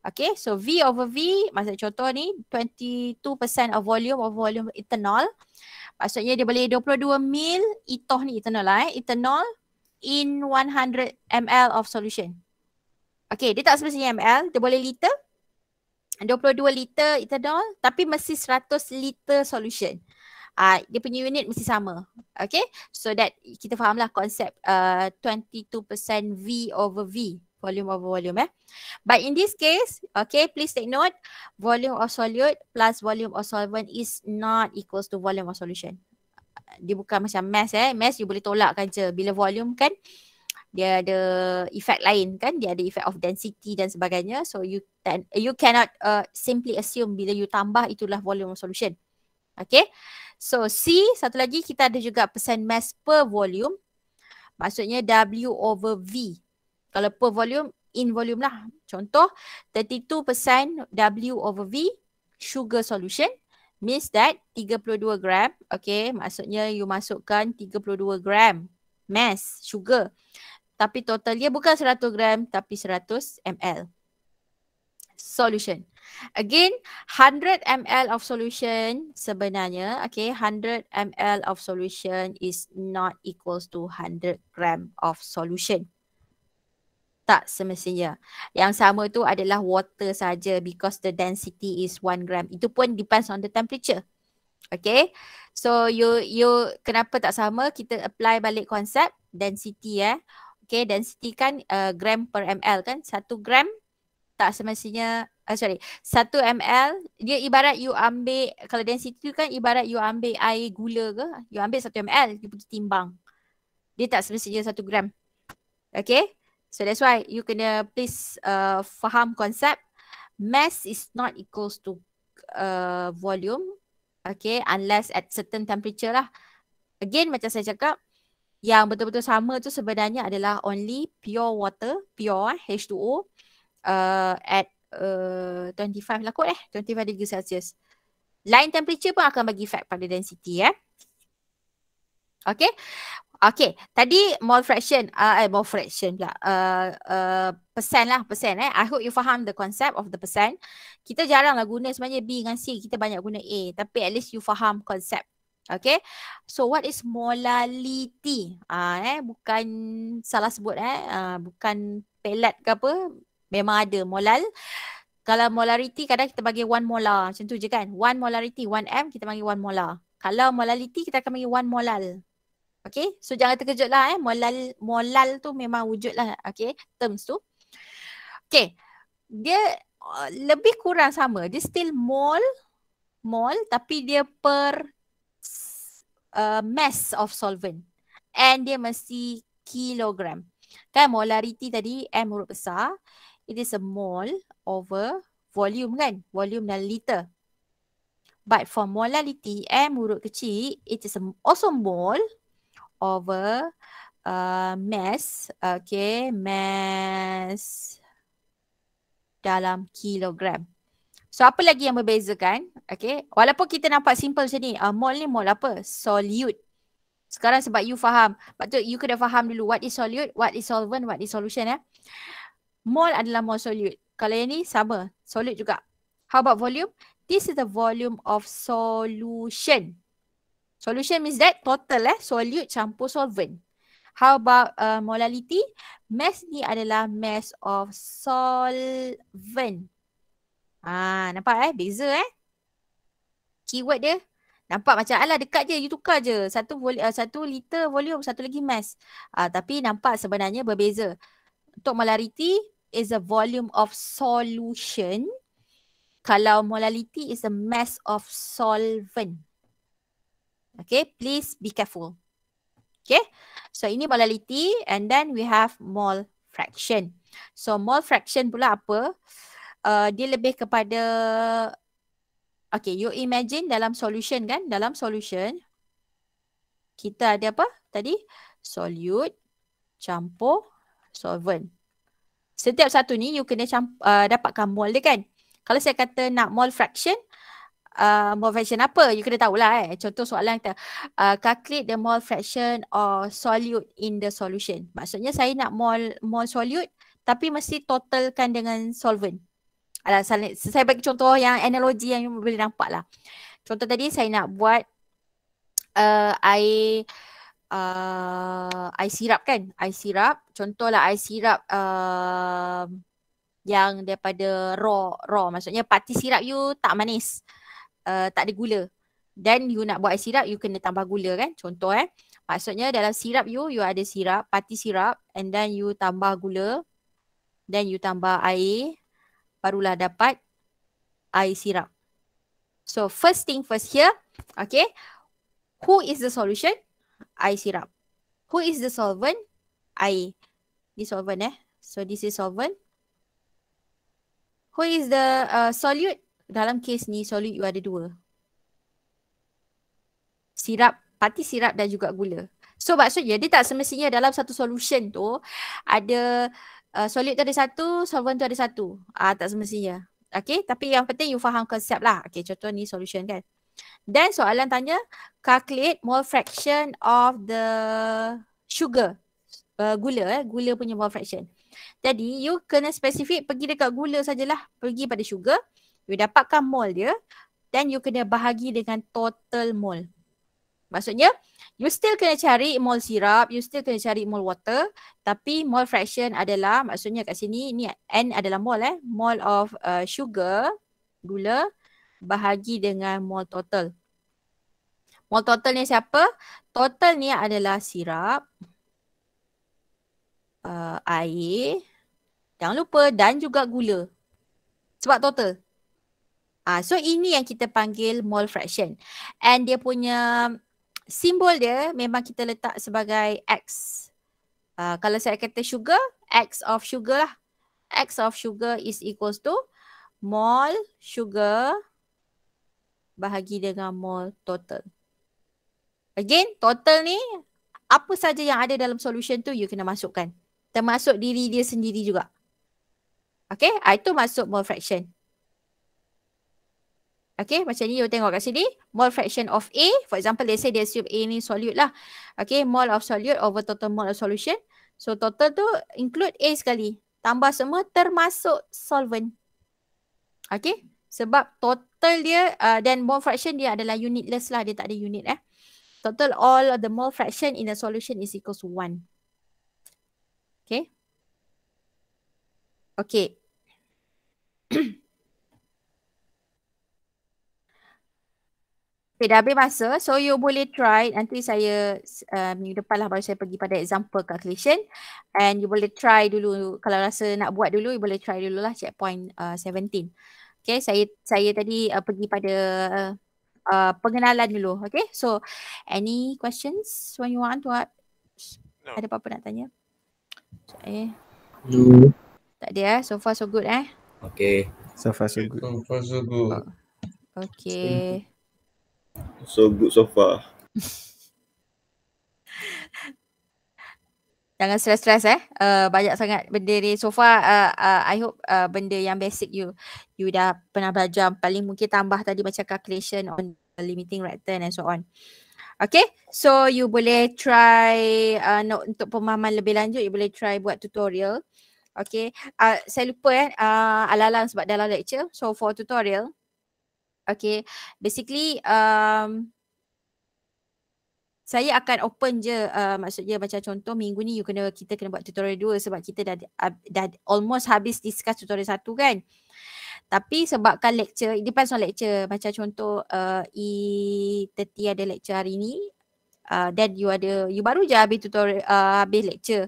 Okay. So V over V, masa contoh ni 22% of volume of volume ethanol. Maksudnya dia boleh 22 mil etoh ni ethanol lah eh. Ethanol in 100 ml of solution. Okay, dia tak semestinya ml, dia boleh liter. 22 liter ethanol tapi mesti 100 liter solution. Uh, dia punya unit mesti sama. Okay, so that kita fahamlah konsep uh, 22% V over V. Volume over volume eh. But in this case, okay, please take note. Volume of solute plus volume of solvent is not equals to volume of solution dia bukan macam mass eh mass you boleh tolakkan je bila volume kan dia ada effect lain kan dia ada effect of density dan sebagainya so you can you cannot uh, simply assume bila you tambah itulah volume of solution okay so c satu lagi kita ada juga persen mass per volume maksudnya w over v kalau per volume in volume lah contoh 32% w over v sugar solution means that 32 gram, okay, maksudnya you masukkan 32 gram mass sugar. Tapi total dia bukan 100 gram tapi 100 ml. Solution. Again, 100 ml of solution sebenarnya, okay, 100 ml of solution is not equals to 100 gram of solution tak semestinya. Yang sama tu adalah water saja because the density is one gram. Itu pun depends on the temperature. Okay. So you you kenapa tak sama? Kita apply balik konsep density eh. Okay density kan uh, gram per ml kan. Satu gram tak semestinya uh, sorry Satu ml dia ibarat you ambil kalau density tu kan ibarat you ambil air gula ke you ambil satu ml you pergi timbang dia tak semestinya satu gram okay So that's why you kena please uh, faham konsep mass is not equals to uh, volume okay unless at certain temperature lah. Again macam saya cakap yang betul-betul sama tu sebenarnya adalah only pure water, pure H2O uh, at uh, 25 lah kot eh, 25 degree Celsius. Lain temperature pun akan bagi efek pada density eh. Okay, Okay, tadi mole fraction, uh, eh mole fraction pula, uh, uh, persen lah persen eh. I hope you faham the concept of the persen. Kita jarang lah guna sebenarnya B dengan C, kita banyak guna A. Tapi at least you faham concept. Okay, so what is molality? Ah uh, eh, bukan salah sebut eh, uh, bukan pelat ke apa. Memang ada molal. Kalau molarity kadang kita bagi one molar macam tu je kan. One molarity, one M kita bagi one molar. Kalau molality kita akan bagi one molal. Okay, so jangan terkejut lah eh. Molal, molal tu memang wujud lah. Okay, terms tu. Okay, dia uh, lebih kurang sama. Dia still mol, mol tapi dia per uh, mass of solvent. And dia mesti kilogram. Kan molarity tadi M huruf besar. It is a mol over volume kan? Volume dalam liter. But for molality, M huruf kecil, it is also mole of a uh, mass, okay, mass dalam kilogram. So apa lagi yang membezakan, kan? Okay, walaupun kita nampak simple macam ni, uh, mol ni mol apa? Solute. Sekarang sebab you faham, patut you kena faham dulu what is solute, what is solvent, what is solution ya. Eh? Mol adalah mol solute. Kalau yang ni sama, solute juga. How about volume? This is the volume of solution. Solution means that total eh solute campur solvent. How about uh, molality? Mass ni adalah mass of solvent. Ah nampak eh beza eh. Keyword dia nampak macam alah dekat je you tukar je. Satu vol- uh, satu liter volume satu lagi mass. Ah tapi nampak sebenarnya berbeza. Untuk molality is a volume of solution. Kalau molality is a mass of solvent. Okay, please be careful. Okay, so ini molality and then we have mole fraction. So mole fraction pula apa? Uh, dia lebih kepada Okay, you imagine dalam solution kan? Dalam solution, kita ada apa tadi? Solute, campur, solvent. Setiap satu ni, you kena campur, uh, dapatkan mole dia kan? Kalau saya kata nak mole fraction, uh, mall fraction apa you kena tahulah eh contoh soalan kita uh, calculate the mole fraction or solute in the solution maksudnya saya nak mole mole solute tapi mesti totalkan dengan solvent Alah, saya bagi contoh yang analogi yang you boleh nampak lah contoh tadi saya nak buat uh, air uh, air sirap kan air sirap contohlah air sirap uh, yang daripada raw raw maksudnya pati sirap you tak manis uh, uh, tak ada gula. Then you nak buat air sirap, you kena tambah gula kan. Contoh eh. Maksudnya dalam sirap you, you ada sirap, pati sirap and then you tambah gula. Then you tambah air. Barulah dapat air sirap. So first thing first here, okay. Who is the solution? Air sirap. Who is the solvent? Air. This solvent eh. So this is solvent. Who is the uh, solute? dalam kes ni solid you ada dua. Sirap, pati sirap dan juga gula. So maksudnya dia tak semestinya dalam satu solution tu ada uh, solid tu ada satu, solvent tu ada satu. Ah uh, tak semestinya. Okay, tapi yang penting you faham konsep lah. Okay, contoh ni solution kan. Then soalan tanya, calculate mole fraction of the sugar. Uh, gula eh, gula punya mole fraction. Jadi you kena spesifik pergi dekat gula sajalah. Pergi pada sugar. You dapatkan mole dia Then you kena bahagi dengan total mole Maksudnya You still kena cari mole sirap You still kena cari mole water Tapi mole fraction adalah Maksudnya kat sini ni N adalah mole eh Mole of uh, sugar Gula Bahagi dengan mole total Mole total ni siapa? Total ni adalah sirap uh, Air Jangan lupa dan juga gula Sebab total Ah, so ini yang kita panggil mole fraction. And dia punya simbol dia memang kita letak sebagai X. Uh, kalau saya kata sugar, X of sugar lah. X of sugar is equals to mole sugar bahagi dengan mole total. Again, total ni apa saja yang ada dalam solution tu you kena masukkan. Termasuk diri dia sendiri juga. Okay, ah, itu masuk mole fraction. Okay macam ni you tengok kat sini mole fraction of A for example they say they assume A ni solute lah. Okay mole of solute over total mole of solution. So total tu include A sekali. Tambah semua termasuk solvent. Okay sebab total dia uh, dan mole fraction dia adalah unitless lah dia tak ada unit eh. Total all of the mole fraction in the solution is equals 1. Okay. Okay. Okay, dah habis masa. So you boleh try nanti saya uh, minggu depan lah baru saya pergi pada example calculation and you boleh try dulu kalau rasa nak buat dulu you boleh try dulu lah checkpoint uh, 17. Okay, saya saya tadi uh, pergi pada uh, uh, pengenalan dulu. Okay, so any questions when you want to ask? No. Ada apa-apa nak tanya? So, eh, No. Tak ada eh. So far so good eh. Okay. So far so good. So far so good. Oh. Okay. So far, so good. okay. So good so far. Jangan stress-stress eh. Uh, banyak sangat benda ni. So far uh, uh, I hope uh, benda yang basic you you dah pernah belajar. Paling mungkin tambah tadi macam calculation on limiting return and so on. Okay. So you boleh try uh, no, untuk pemahaman lebih lanjut you boleh try buat tutorial. Okay. Uh, saya lupa eh. Uh, alalang sebab dalam lecture. So for tutorial Okay. Basically, um, saya akan open je uh, maksudnya macam contoh minggu ni you kena kita kena buat tutorial dua sebab kita dah dah almost habis discuss tutorial satu kan. Tapi sebabkan lecture, it depends on lecture. Macam contoh uh, E30 ada lecture hari ni. Uh, then you ada, you baru je habis tutorial, uh, habis lecture.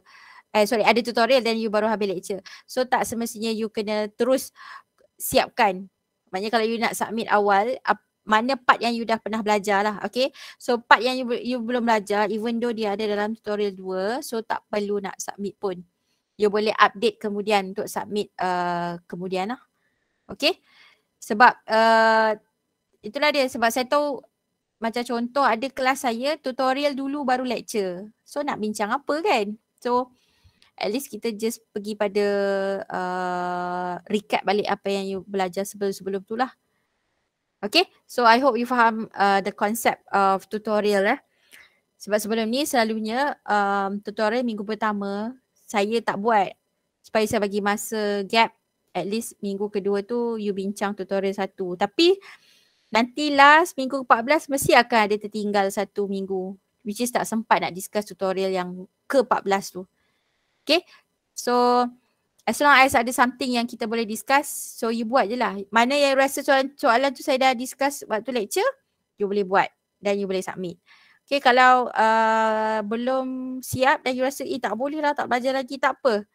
Eh sorry, ada tutorial then you baru habis lecture. So tak semestinya you kena terus siapkan Maknanya kalau you nak submit awal uh, mana part yang you dah pernah belajar lah okay so part yang you, you belum belajar even though dia ada dalam tutorial dua, so tak perlu nak submit pun you boleh update kemudian untuk submit uh, kemudian lah okay sebab uh, itulah dia sebab saya tahu macam contoh ada kelas saya tutorial dulu baru lecture so nak bincang apa kan so uh, at least kita just pergi pada uh, recap balik apa yang you belajar sebelum-sebelum tu lah. Okay, so I hope you faham uh, the concept of tutorial eh. Sebab sebelum ni selalunya um, tutorial minggu pertama saya tak buat supaya saya bagi masa gap at least minggu kedua tu you bincang tutorial satu. Tapi nanti last minggu ke-14 mesti akan ada tertinggal satu minggu which is tak sempat nak discuss tutorial yang ke-14 tu. Okay. So as long as ada something yang kita boleh discuss, so you buat je lah. Mana yang rasa soalan, soalan tu saya dah discuss waktu lecture, you boleh buat dan you boleh submit. Okay kalau uh, belum siap dan you rasa eh tak boleh lah, tak belajar lagi, tak apa.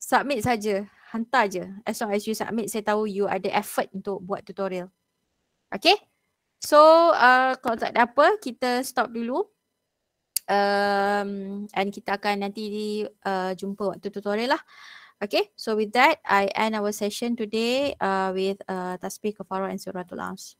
Submit saja, hantar je. As long as you submit, saya tahu you ada effort untuk buat tutorial. Okay? So uh, kalau tak ada apa, kita stop dulu um, and kita akan nanti uh, jumpa waktu tutorial lah. Okay, so with that, I end our session today uh, with uh, Tasbih Kefara and Suratul Ams.